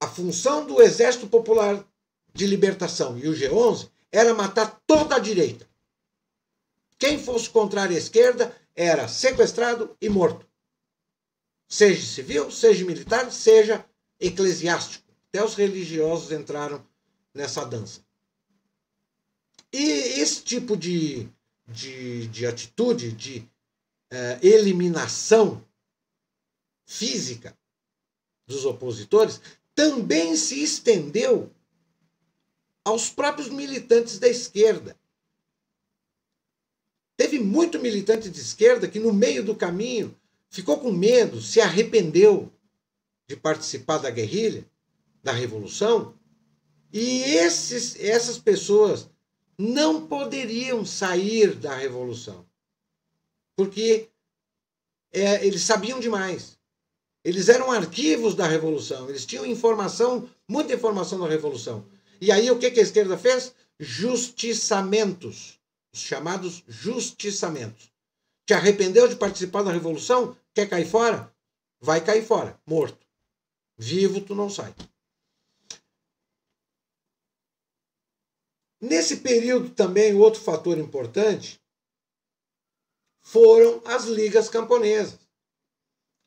a função do Exército Popular de Libertação e o G11 era matar toda a direita. Quem fosse contrário à esquerda era sequestrado e morto. Seja civil, seja militar, seja eclesiástico. Até os religiosos entraram nessa dança. E esse tipo de, de, de atitude, de é, eliminação física dos opositores também se estendeu aos próprios militantes da esquerda. Teve muito militante de esquerda que, no meio do caminho, ficou com medo, se arrependeu de participar da guerrilha, da revolução, e esses, essas pessoas não poderiam sair da revolução porque é, eles sabiam demais. Eles eram arquivos da Revolução, eles tinham informação, muita informação da Revolução. E aí o que, que a esquerda fez? Justiçamentos, os chamados justiçamentos. Te arrependeu de participar da Revolução? Quer cair fora? Vai cair fora, morto. Vivo tu não sai. Nesse período também, outro fator importante foram as ligas camponesas.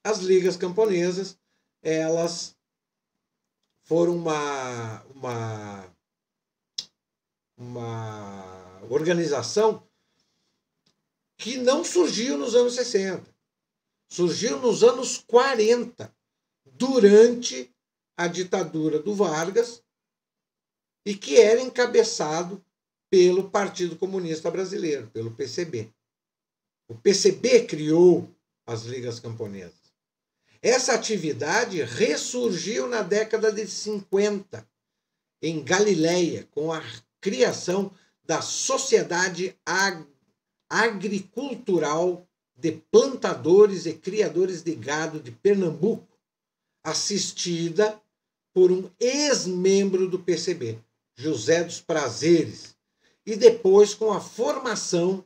As ligas camponesas, elas foram uma, uma, uma organização que não surgiu nos anos 60. Surgiu nos anos 40, durante a ditadura do Vargas, e que era encabeçado pelo Partido Comunista Brasileiro, pelo PCB. O PCB criou as ligas camponesas. Essa atividade ressurgiu na década de 50 em Galileia com a criação da Sociedade Ag Agricultural de Plantadores e Criadores de Gado de Pernambuco, assistida por um ex-membro do PCB, José dos Prazeres, e depois com a formação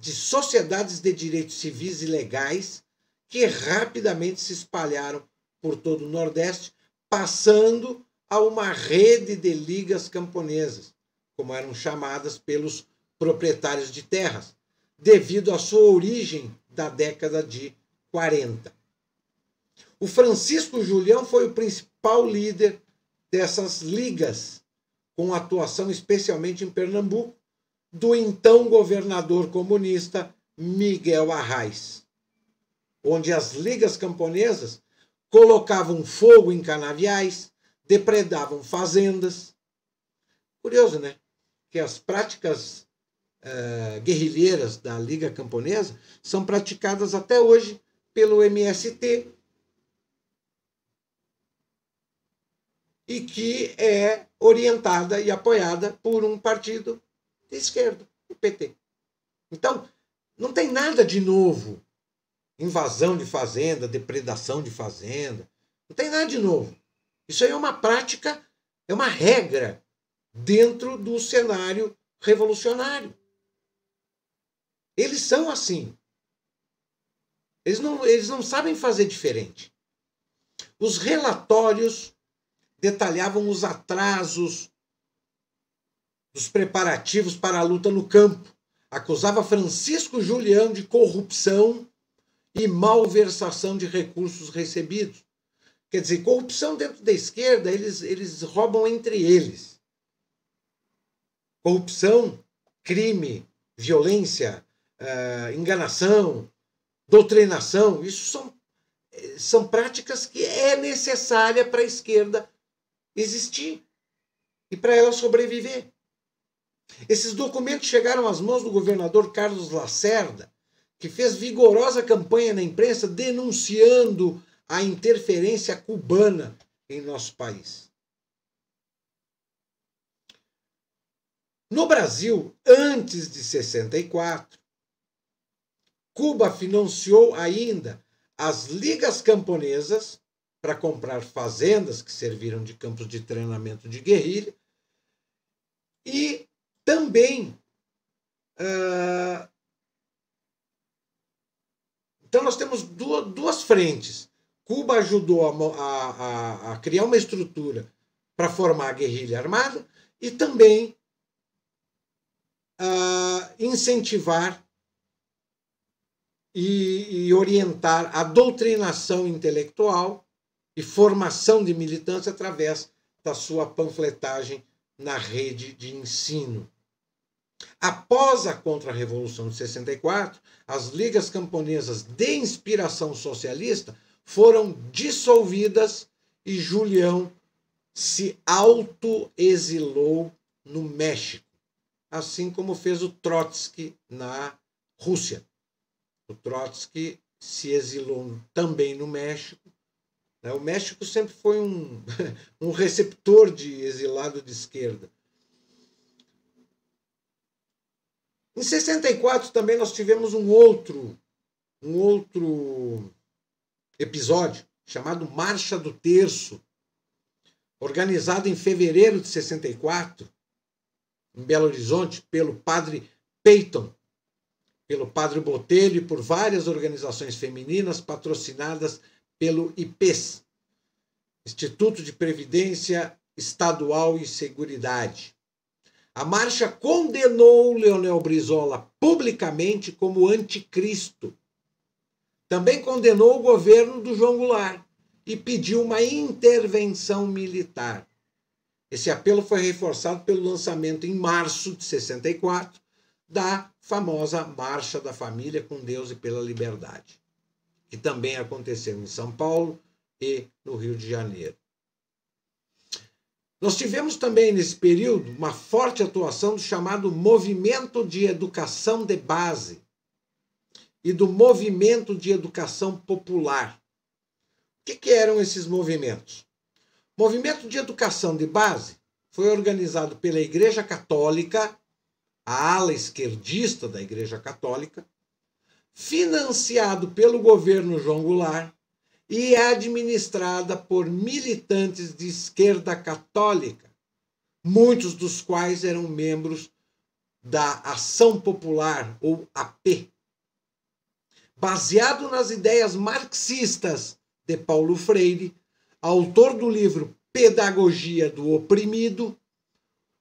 de sociedades de direitos civis e legais que rapidamente se espalharam por todo o Nordeste, passando a uma rede de ligas camponesas, como eram chamadas pelos proprietários de terras, devido à sua origem da década de 40. O Francisco Julião foi o principal líder dessas ligas, com atuação especialmente em Pernambuco, do então governador comunista Miguel Arraes, onde as ligas camponesas colocavam fogo em canaviais, depredavam fazendas. Curioso, né? Que as práticas uh, guerrilheiras da Liga Camponesa são praticadas até hoje pelo MST e que é orientada e apoiada por um partido de esquerda, o PT. Então, não tem nada de novo. Invasão de fazenda, depredação de fazenda. Não tem nada de novo. Isso aí é uma prática, é uma regra dentro do cenário revolucionário. Eles são assim. Eles não, eles não sabem fazer diferente. Os relatórios detalhavam os atrasos dos preparativos para a luta no campo. Acusava Francisco Julião de corrupção e malversação de recursos recebidos. Quer dizer, corrupção dentro da esquerda, eles, eles roubam entre eles. Corrupção, crime, violência, uh, enganação, doutrinação, isso são, são práticas que é necessária para a esquerda existir e para ela sobreviver. Esses documentos chegaram às mãos do governador Carlos Lacerda, que fez vigorosa campanha na imprensa denunciando a interferência cubana em nosso país. No Brasil, antes de 64, Cuba financiou ainda as ligas camponesas para comprar fazendas que serviram de campos de treinamento de guerrilha e também. Uh, então, nós temos duas, duas frentes. Cuba ajudou a, a, a criar uma estrutura para formar a guerrilha armada e também uh, incentivar e, e orientar a doutrinação intelectual e formação de militância através da sua panfletagem na rede de ensino. Após a Contra-Revolução de 64, as ligas camponesas de inspiração socialista foram dissolvidas e Julião se auto exilou no México, assim como fez o Trotsky na Rússia. O Trotsky se exilou também no México. Né? O México sempre foi um, *laughs* um receptor de exilado de esquerda. Em 64 também nós tivemos um outro um outro episódio chamado Marcha do Terço, organizado em fevereiro de 64 em Belo Horizonte pelo padre Peyton, pelo padre Botelho e por várias organizações femininas patrocinadas pelo IPES, Instituto de Previdência Estadual e Seguridade. A marcha condenou Leonel Brizola publicamente como anticristo. Também condenou o governo do João Goulart e pediu uma intervenção militar. Esse apelo foi reforçado pelo lançamento em março de 64 da famosa Marcha da Família com Deus e pela Liberdade, que também aconteceu em São Paulo e no Rio de Janeiro. Nós tivemos também nesse período uma forte atuação do chamado Movimento de Educação de Base e do Movimento de Educação Popular. O que, que eram esses movimentos? movimento de Educação de Base foi organizado pela Igreja Católica, a ala esquerdista da Igreja Católica, financiado pelo governo João Goulart e é administrada por militantes de esquerda católica, muitos dos quais eram membros da Ação Popular, ou AP. Baseado nas ideias marxistas de Paulo Freire, autor do livro Pedagogia do Oprimido,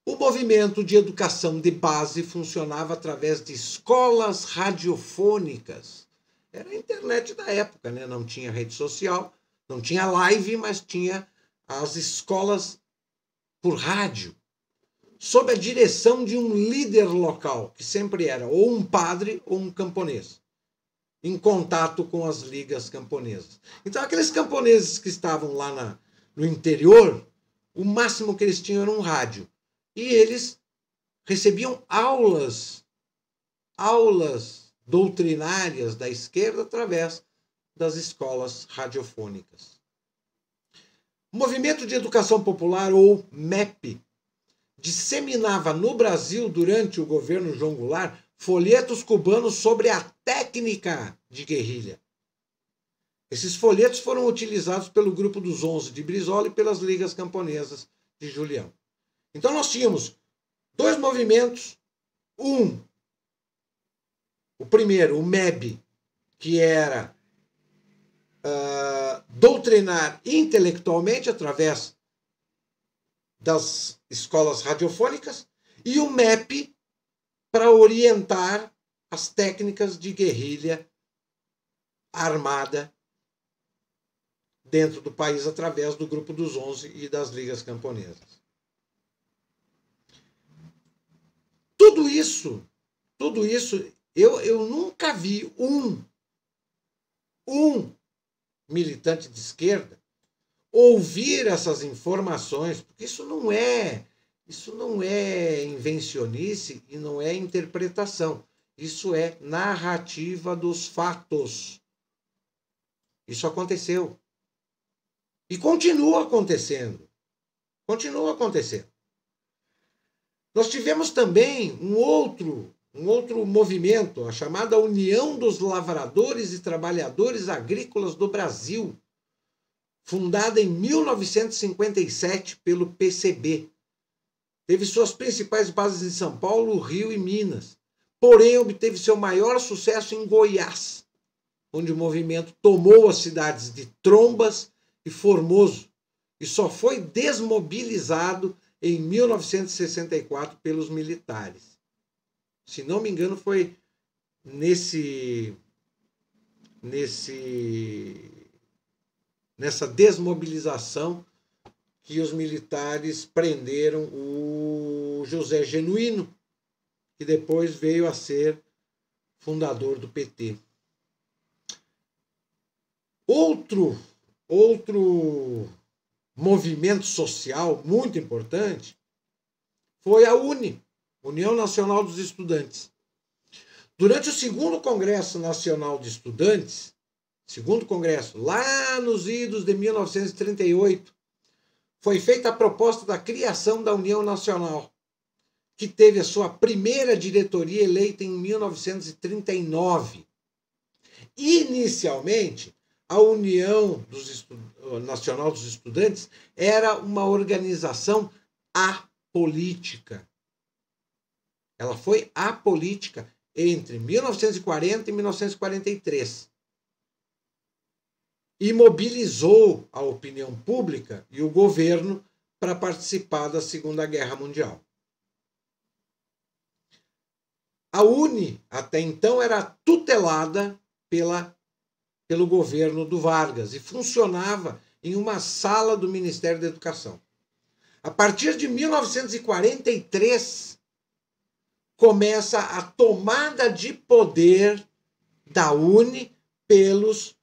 o movimento de educação de base funcionava através de escolas radiofônicas era a internet da época, né? Não tinha rede social, não tinha live, mas tinha as escolas por rádio, sob a direção de um líder local, que sempre era ou um padre ou um camponês, em contato com as ligas camponesas. Então, aqueles camponeses que estavam lá na, no interior, o máximo que eles tinham era um rádio. E eles recebiam aulas, aulas doutrinárias da esquerda através das escolas radiofônicas. O Movimento de Educação Popular, ou MEP, disseminava no Brasil, durante o governo João Goulart, folhetos cubanos sobre a técnica de guerrilha. Esses folhetos foram utilizados pelo Grupo dos Onze de Brizola e pelas Ligas Camponesas de Julião. Então nós tínhamos dois movimentos, um o primeiro, o MEB, que era uh, doutrinar intelectualmente através das escolas radiofônicas, e o MEP para orientar as técnicas de guerrilha armada dentro do país através do Grupo dos Onze e das Ligas Camponesas. Tudo isso, tudo isso eu, eu nunca vi um, um militante de esquerda ouvir essas informações, porque isso não é, isso não é invencionice e não é interpretação. Isso é narrativa dos fatos. Isso aconteceu. E continua acontecendo. Continua acontecendo. Nós tivemos também um outro um outro movimento, a chamada União dos Lavradores e Trabalhadores Agrícolas do Brasil, fundada em 1957 pelo PCB. Teve suas principais bases em São Paulo, Rio e Minas. Porém, obteve seu maior sucesso em Goiás, onde o movimento tomou as cidades de Trombas e Formoso e só foi desmobilizado em 1964 pelos militares. Se não me engano, foi nesse nesse nessa desmobilização que os militares prenderam o José Genuíno, que depois veio a ser fundador do PT. Outro outro movimento social muito importante foi a UNE, União Nacional dos Estudantes. Durante o segundo Congresso Nacional de Estudantes, segundo congresso, lá nos idos de 1938, foi feita a proposta da criação da União Nacional, que teve a sua primeira diretoria eleita em 1939. Inicialmente, a União dos Nacional dos Estudantes era uma organização apolítica. Ela foi apolítica entre 1940 e 1943 e mobilizou a opinião pública e o governo para participar da Segunda Guerra Mundial. A UNE, até então, era tutelada pela, pelo governo do Vargas e funcionava em uma sala do Ministério da Educação. A partir de 1943, começa a tomada de poder da UNE pelos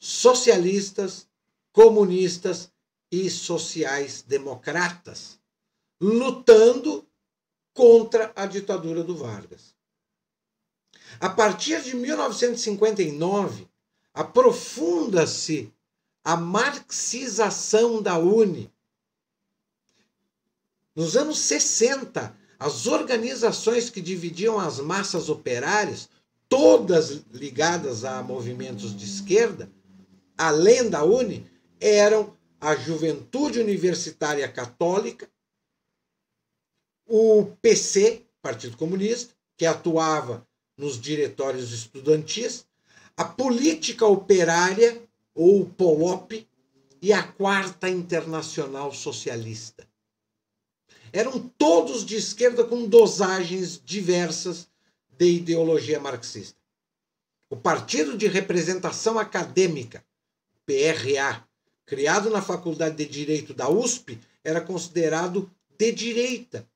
socialistas, comunistas e sociais-democratas, lutando contra a ditadura do Vargas. A partir de 1959, aprofunda-se a marxização da UNE. Nos anos 60, as organizações que dividiam as massas operárias, todas ligadas a movimentos de esquerda, além da UNE, eram a Juventude Universitária Católica, o PC, Partido Comunista, que atuava nos diretórios estudantis, a Política Operária, ou POLOP, e a Quarta Internacional Socialista eram todos de esquerda com dosagens diversas de ideologia marxista. O Partido de Representação Acadêmica, PRA, criado na Faculdade de Direito da USP, era considerado de direita.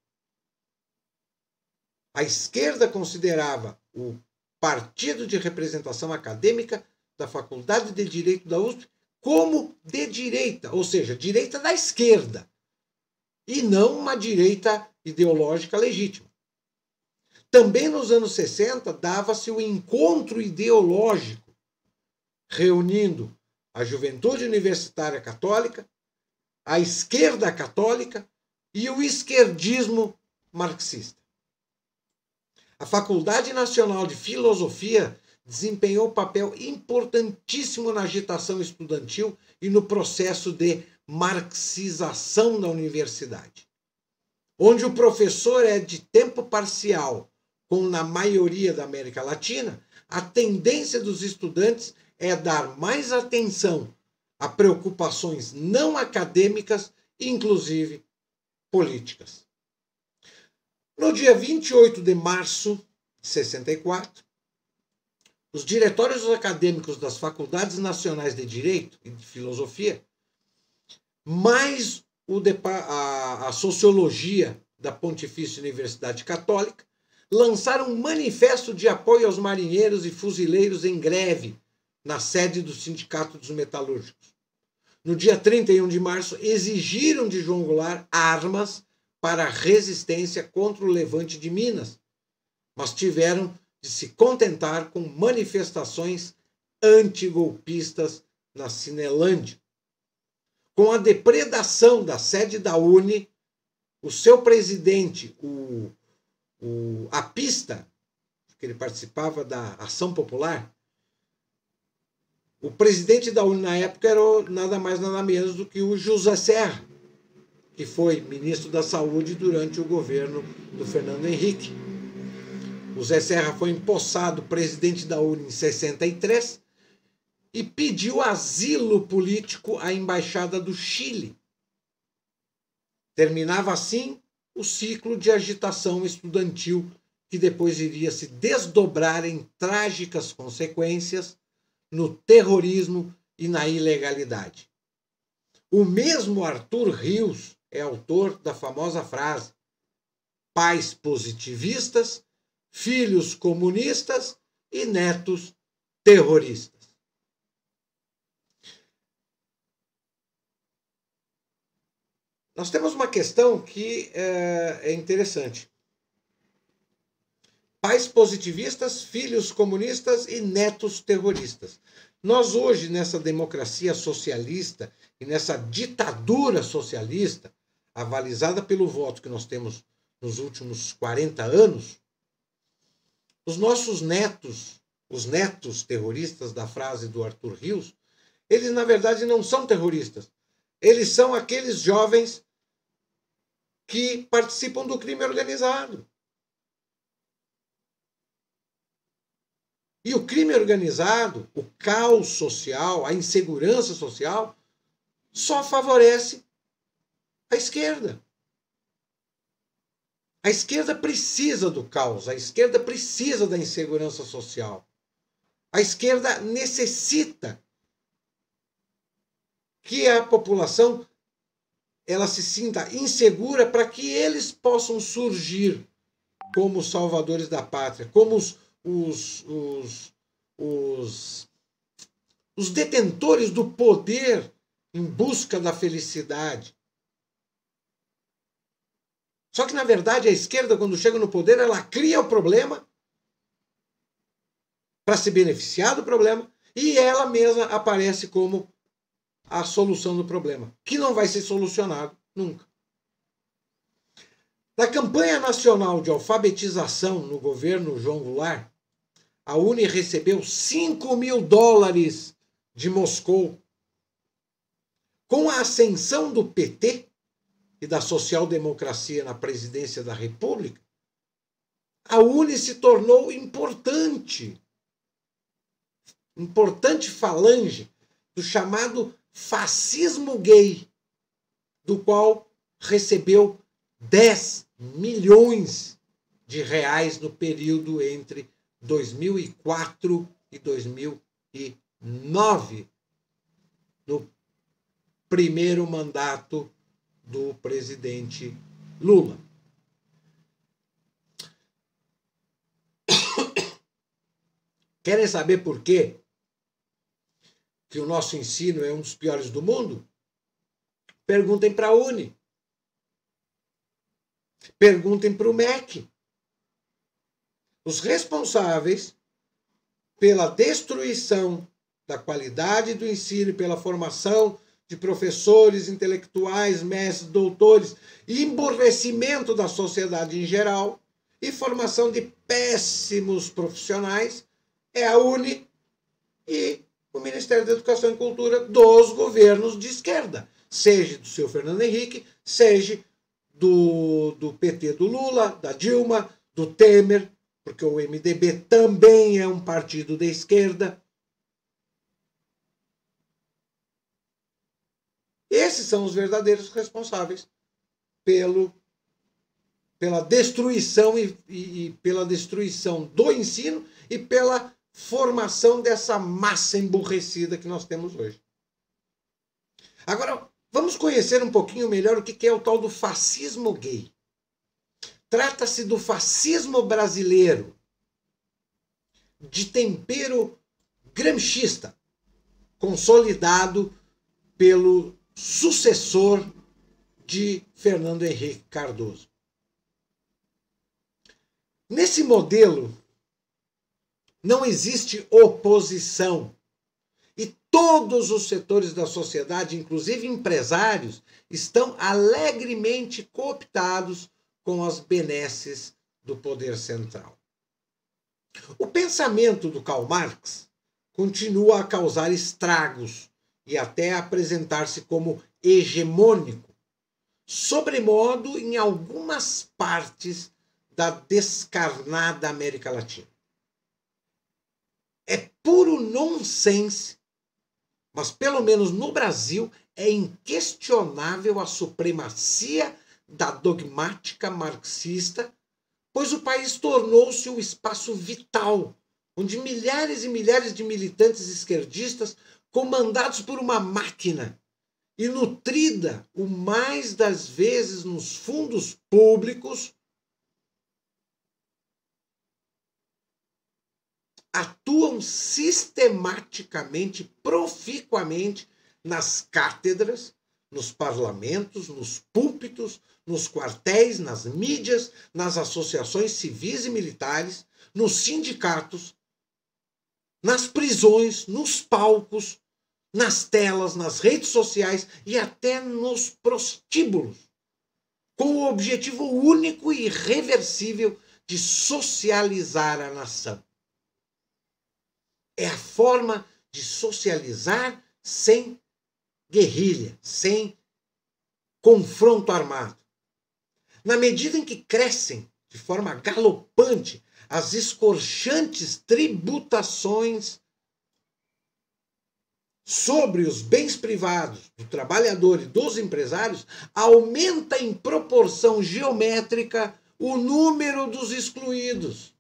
A esquerda considerava o Partido de Representação Acadêmica da Faculdade de Direito da USP como de direita, ou seja, direita da esquerda, e não uma direita ideológica legítima. Também nos anos 60 dava-se o encontro ideológico, reunindo a juventude universitária católica, a esquerda católica e o esquerdismo marxista. A Faculdade Nacional de Filosofia desempenhou um papel importantíssimo na agitação estudantil e no processo de marxização da universidade, onde o professor é de tempo parcial, como na maioria da América Latina, a tendência dos estudantes é dar mais atenção a preocupações não acadêmicas, inclusive políticas. No dia 28 de março de 64, os diretórios acadêmicos das Faculdades Nacionais de Direito e de Filosofia mais o, a, a sociologia da Pontifícia Universidade Católica, lançaram um manifesto de apoio aos marinheiros e fuzileiros em greve na sede do Sindicato dos Metalúrgicos. No dia 31 de março, exigiram de João Goulart armas para a resistência contra o levante de Minas, mas tiveram de se contentar com manifestações antigolpistas na Cinelândia com a depredação da sede da Uni, o seu presidente, o, o a pista, que ele participava da Ação Popular, o presidente da Uni na época era nada mais nada menos do que o José Serra, que foi ministro da Saúde durante o governo do Fernando Henrique. O Serra foi empossado presidente da Uni em 63 e pediu asilo político à Embaixada do Chile. Terminava assim o ciclo de agitação estudantil que depois iria se desdobrar em trágicas consequências no terrorismo e na ilegalidade. O mesmo Arthur Rios é autor da famosa frase: pais positivistas, filhos comunistas e netos terroristas. Nós temos uma questão que é, é interessante. Pais positivistas, filhos comunistas e netos terroristas. Nós hoje, nessa democracia socialista e nessa ditadura socialista, avalizada pelo voto que nós temos nos últimos 40 anos, os nossos netos, os netos terroristas da frase do Arthur Rios, eles na verdade não são terroristas. Eles são aqueles jovens que participam do crime organizado. E o crime organizado, o caos social, a insegurança social, só favorece a esquerda. A esquerda precisa do caos, a esquerda precisa da insegurança social. A esquerda necessita que a população ela se sinta insegura para que eles possam surgir como salvadores da pátria, como os, os, os, os, os detentores do poder em busca da felicidade. Só que, na verdade, a esquerda, quando chega no poder, ela cria o problema para se beneficiar do problema e ela mesma aparece como a solução do problema, que não vai ser solucionado nunca. Da campanha nacional de alfabetização no governo João Goulart, a Uni recebeu 5 mil dólares de Moscou. Com a ascensão do PT e da social-democracia na presidência da República, a Uni se tornou importante, importante falange do chamado fascismo gay, do qual recebeu 10 milhões de reais no período entre 2004 e 2009, no primeiro mandato do presidente Lula. *coughs* Querem saber por quê? que o nosso ensino é um dos piores do mundo, perguntem para a Uni. Perguntem para o MEC. Os responsáveis pela destruição da qualidade do ensino, e pela formação de professores, intelectuais, mestres, doutores, e emborrecimento da sociedade em geral e formação de péssimos profissionais é a Uni e o Ministério da Educação e Cultura dos governos de esquerda, seja do seu Fernando Henrique, seja do, do PT do Lula, da Dilma, do Temer, porque o MDB também é um partido da esquerda. Esses são os verdadeiros responsáveis pelo, pela destruição e, e, e pela destruição do ensino e pela formação dessa massa emburrecida que nós temos hoje. Agora, vamos conhecer um pouquinho melhor o que é o tal do fascismo gay. Trata-se do fascismo brasileiro, de tempero gramscista, consolidado pelo sucessor de Fernando Henrique Cardoso. Nesse modelo não existe oposição. E todos os setores da sociedade, inclusive empresários, estão alegremente cooptados com as benesses do poder central. O pensamento do Karl Marx continua a causar estragos e até apresentar-se como hegemônico, sobremodo em algumas partes da descarnada América Latina é puro nonsense, mas pelo menos no Brasil é inquestionável a supremacia da dogmática marxista, pois o país tornou-se um espaço vital, onde milhares e milhares de militantes esquerdistas, comandados por uma máquina e nutrida o mais das vezes nos fundos públicos, atuam sistematicamente, proficuamente nas cátedras, nos parlamentos, nos púlpitos, nos quartéis, nas mídias, nas associações civis e militares, nos sindicatos, nas prisões, nos palcos, nas telas, nas redes sociais e até nos prostíbulos, com o objetivo único e irreversível de socializar a nação. É a forma de socializar sem guerrilha, sem confronto armado. Na medida em que crescem de forma galopante as escorchantes tributações sobre os bens privados do trabalhador e dos empresários, aumenta em proporção geométrica o número dos excluídos,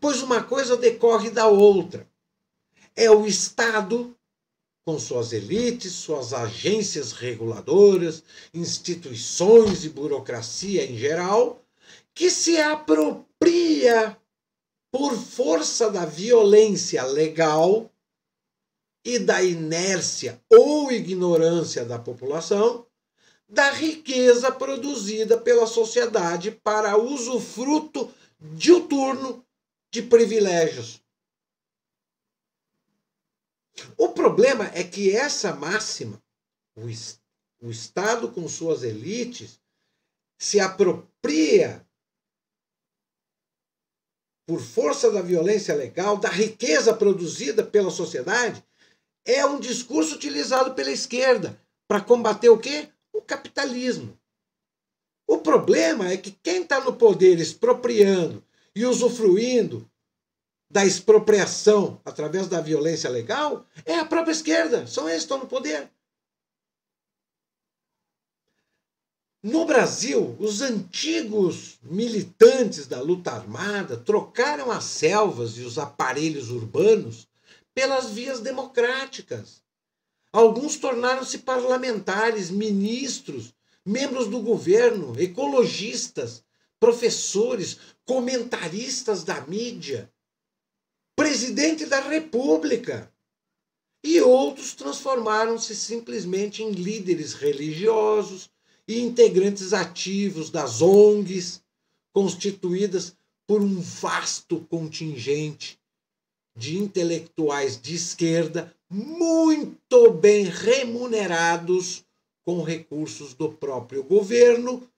pois uma coisa decorre da outra é o Estado, com suas elites, suas agências reguladoras, instituições e burocracia em geral, que se apropria por força da violência legal e da inércia ou ignorância da população, da riqueza produzida pela sociedade para usufruto diuturno de privilégios o problema é que essa máxima, o, o Estado com suas elites, se apropria por força da violência legal, da riqueza produzida pela sociedade, é um discurso utilizado pela esquerda para combater o quê? O capitalismo. O problema é que quem está no poder expropriando e usufruindo da expropriação através da violência legal é a própria esquerda. São eles que estão no poder. No Brasil, os antigos militantes da luta armada trocaram as selvas e os aparelhos urbanos pelas vias democráticas. Alguns tornaram-se parlamentares, ministros, membros do governo, ecologistas, professores, comentaristas da mídia, presidente da República. E outros transformaram-se simplesmente em líderes religiosos e integrantes ativos das ONGs, constituídas por um vasto contingente de intelectuais de esquerda muito bem remunerados com recursos do próprio governo,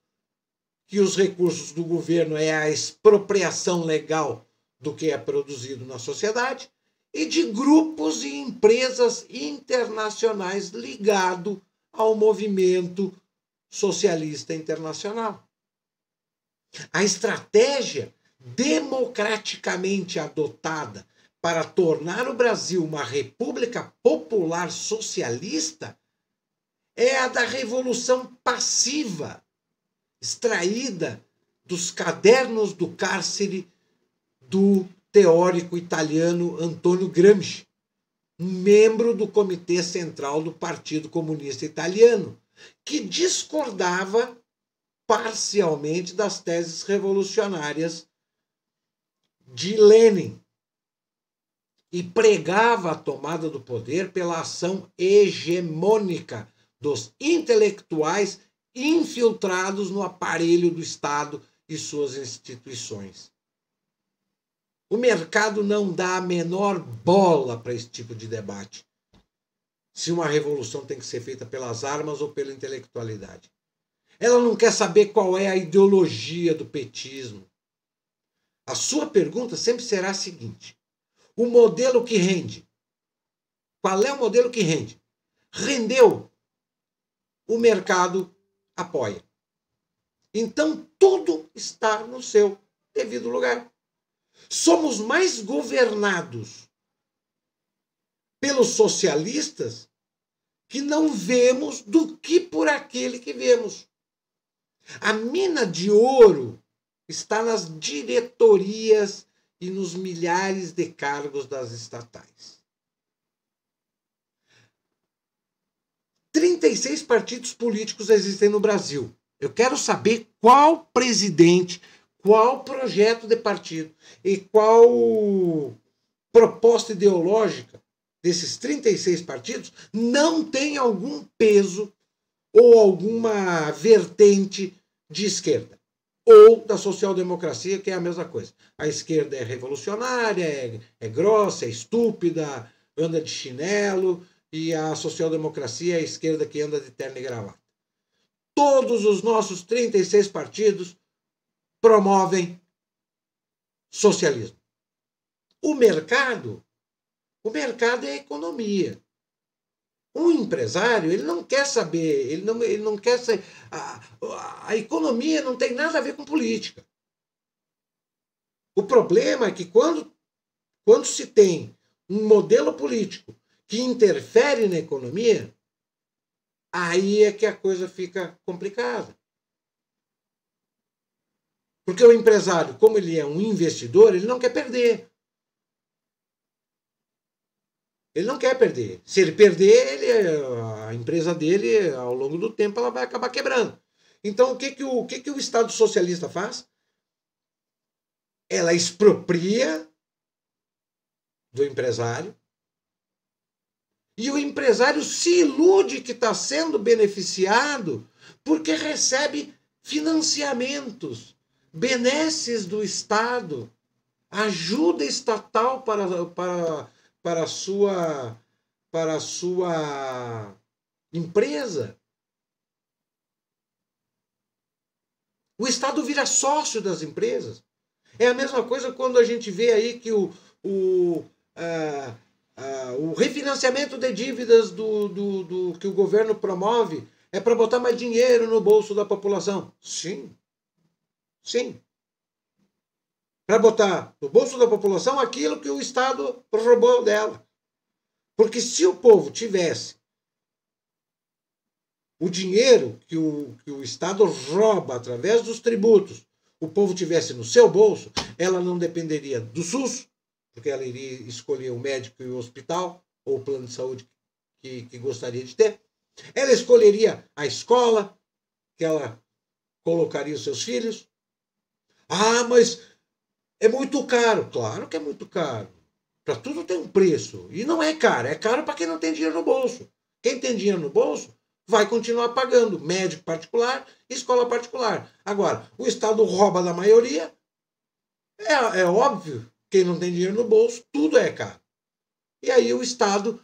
que os recursos do governo é a expropriação legal do que é produzido na sociedade e de grupos e empresas internacionais ligado ao movimento socialista internacional. A estratégia democraticamente adotada para tornar o Brasil uma república popular socialista é a da revolução passiva, extraída dos cadernos do cárcere do teórico italiano Antonio Gramsci, membro do Comitê Central do Partido Comunista Italiano, que discordava parcialmente das teses revolucionárias de Lenin e pregava a tomada do poder pela ação hegemônica dos intelectuais infiltrados no aparelho do Estado e suas instituições. O mercado não dá a menor bola para esse tipo de debate. Se uma revolução tem que ser feita pelas armas ou pela intelectualidade. Ela não quer saber qual é a ideologia do petismo. A sua pergunta sempre será a seguinte: o modelo que rende. Qual é o modelo que rende? Rendeu. O mercado apoia. Então tudo está no seu devido lugar. Somos mais governados pelos socialistas que não vemos do que por aquele que vemos. A mina de ouro está nas diretorias e nos milhares de cargos das estatais. 36 partidos políticos existem no Brasil. Eu quero saber qual presidente qual projeto de partido e qual proposta ideológica desses 36 partidos não tem algum peso ou alguma vertente de esquerda ou da social-democracia, que é a mesma coisa. A esquerda é revolucionária, é, é grossa, é estúpida, anda de chinelo, e a social-democracia é a esquerda que anda de terno e gravata. Todos os nossos 36 partidos promovem socialismo. O mercado, o mercado é a economia. Um empresário, ele não quer saber, ele não, ele não quer ser. A, a economia não tem nada a ver com política. O problema é que quando, quando se tem um modelo político que interfere na economia, aí é que a coisa fica complicada. Porque o empresário, como ele é um investidor, ele não quer perder. Ele não quer perder. Se ele perder, ele, a empresa dele, ao longo do tempo, ela vai acabar quebrando. Então, o que, que, o, o que, que o Estado socialista faz? Ela expropria do empresário e o empresário se ilude que está sendo beneficiado porque recebe financiamentos benesses do Estado, ajuda estatal para, para, para, a sua, para a sua empresa. O Estado vira sócio das empresas. É a mesma coisa quando a gente vê aí que o, o, ah, ah, o refinanciamento de dívidas do, do, do que o governo promove é para botar mais dinheiro no bolso da população. Sim, Sim. Para botar no bolso da população aquilo que o Estado roubou dela. Porque se o povo tivesse o dinheiro que o, que o Estado rouba através dos tributos, o povo tivesse no seu bolso, ela não dependeria do SUS, porque ela iria escolher o médico e o hospital, ou o plano de saúde que, que gostaria de ter. Ela escolheria a escola que ela colocaria os seus filhos. Ah, mas é muito caro. Claro que é muito caro. Para tudo tem um preço. E não é caro. É caro para quem não tem dinheiro no bolso. Quem tem dinheiro no bolso vai continuar pagando. Médico particular, escola particular. Agora, o Estado rouba da maioria. É, é óbvio. Quem não tem dinheiro no bolso, tudo é caro. E aí o Estado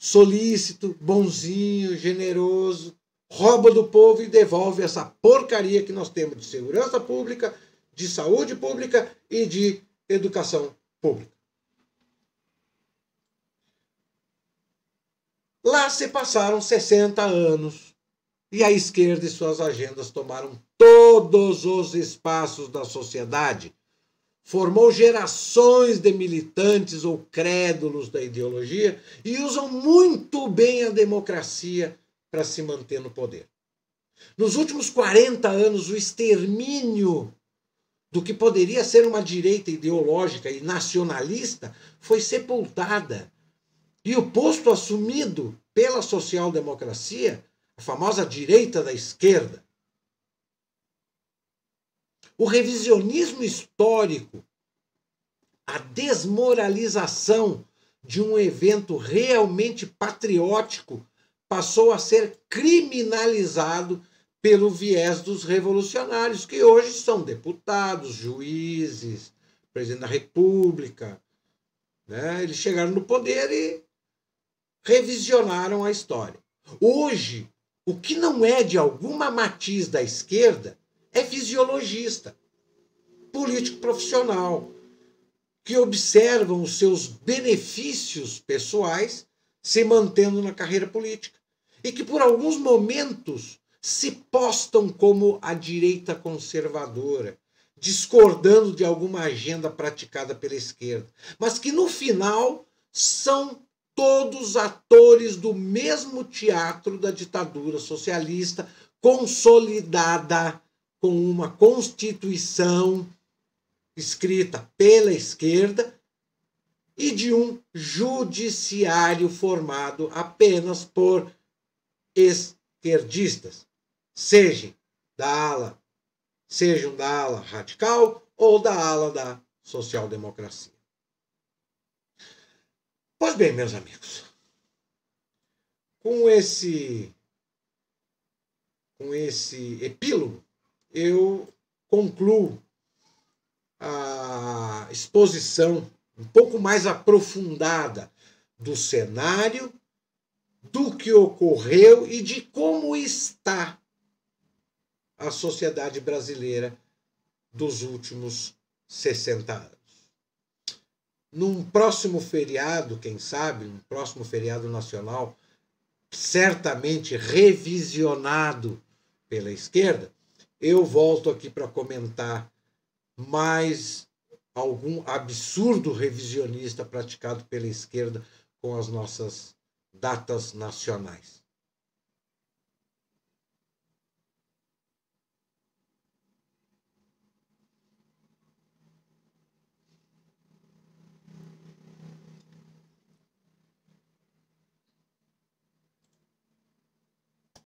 solícito, bonzinho, generoso, rouba do povo e devolve essa porcaria que nós temos de segurança pública, de saúde pública e de educação pública. Lá se passaram 60 anos e a esquerda e suas agendas tomaram todos os espaços da sociedade. Formou gerações de militantes ou crédulos da ideologia e usam muito bem a democracia para se manter no poder. Nos últimos 40 anos, o extermínio do que poderia ser uma direita ideológica e nacionalista foi sepultada. E o posto assumido pela social-democracia, a famosa direita da esquerda. O revisionismo histórico, a desmoralização de um evento realmente patriótico passou a ser criminalizado pelo viés dos revolucionários, que hoje são deputados, juízes, presidente da República. Né? Eles chegaram no poder e revisionaram a história. Hoje, o que não é de alguma matiz da esquerda é fisiologista, político profissional, que observam os seus benefícios pessoais se mantendo na carreira política e que por alguns momentos se postam como a direita conservadora, discordando de alguma agenda praticada pela esquerda, mas que no final são todos atores do mesmo teatro da ditadura socialista consolidada com uma constituição escrita pela esquerda e de um judiciário formado apenas por esquerdistas, sejam da ala, sejam da ala radical ou da ala da social-democracia. Pois bem, meus amigos, com esse com esse epílogo, eu concluo a exposição um pouco mais aprofundada do cenário do que ocorreu e de como está a sociedade brasileira dos últimos 60 anos. Num próximo feriado, quem sabe, num próximo feriado nacional, certamente revisionado pela esquerda, eu volto aqui para comentar mais algum absurdo revisionista praticado pela esquerda com as nossas datas nacionais.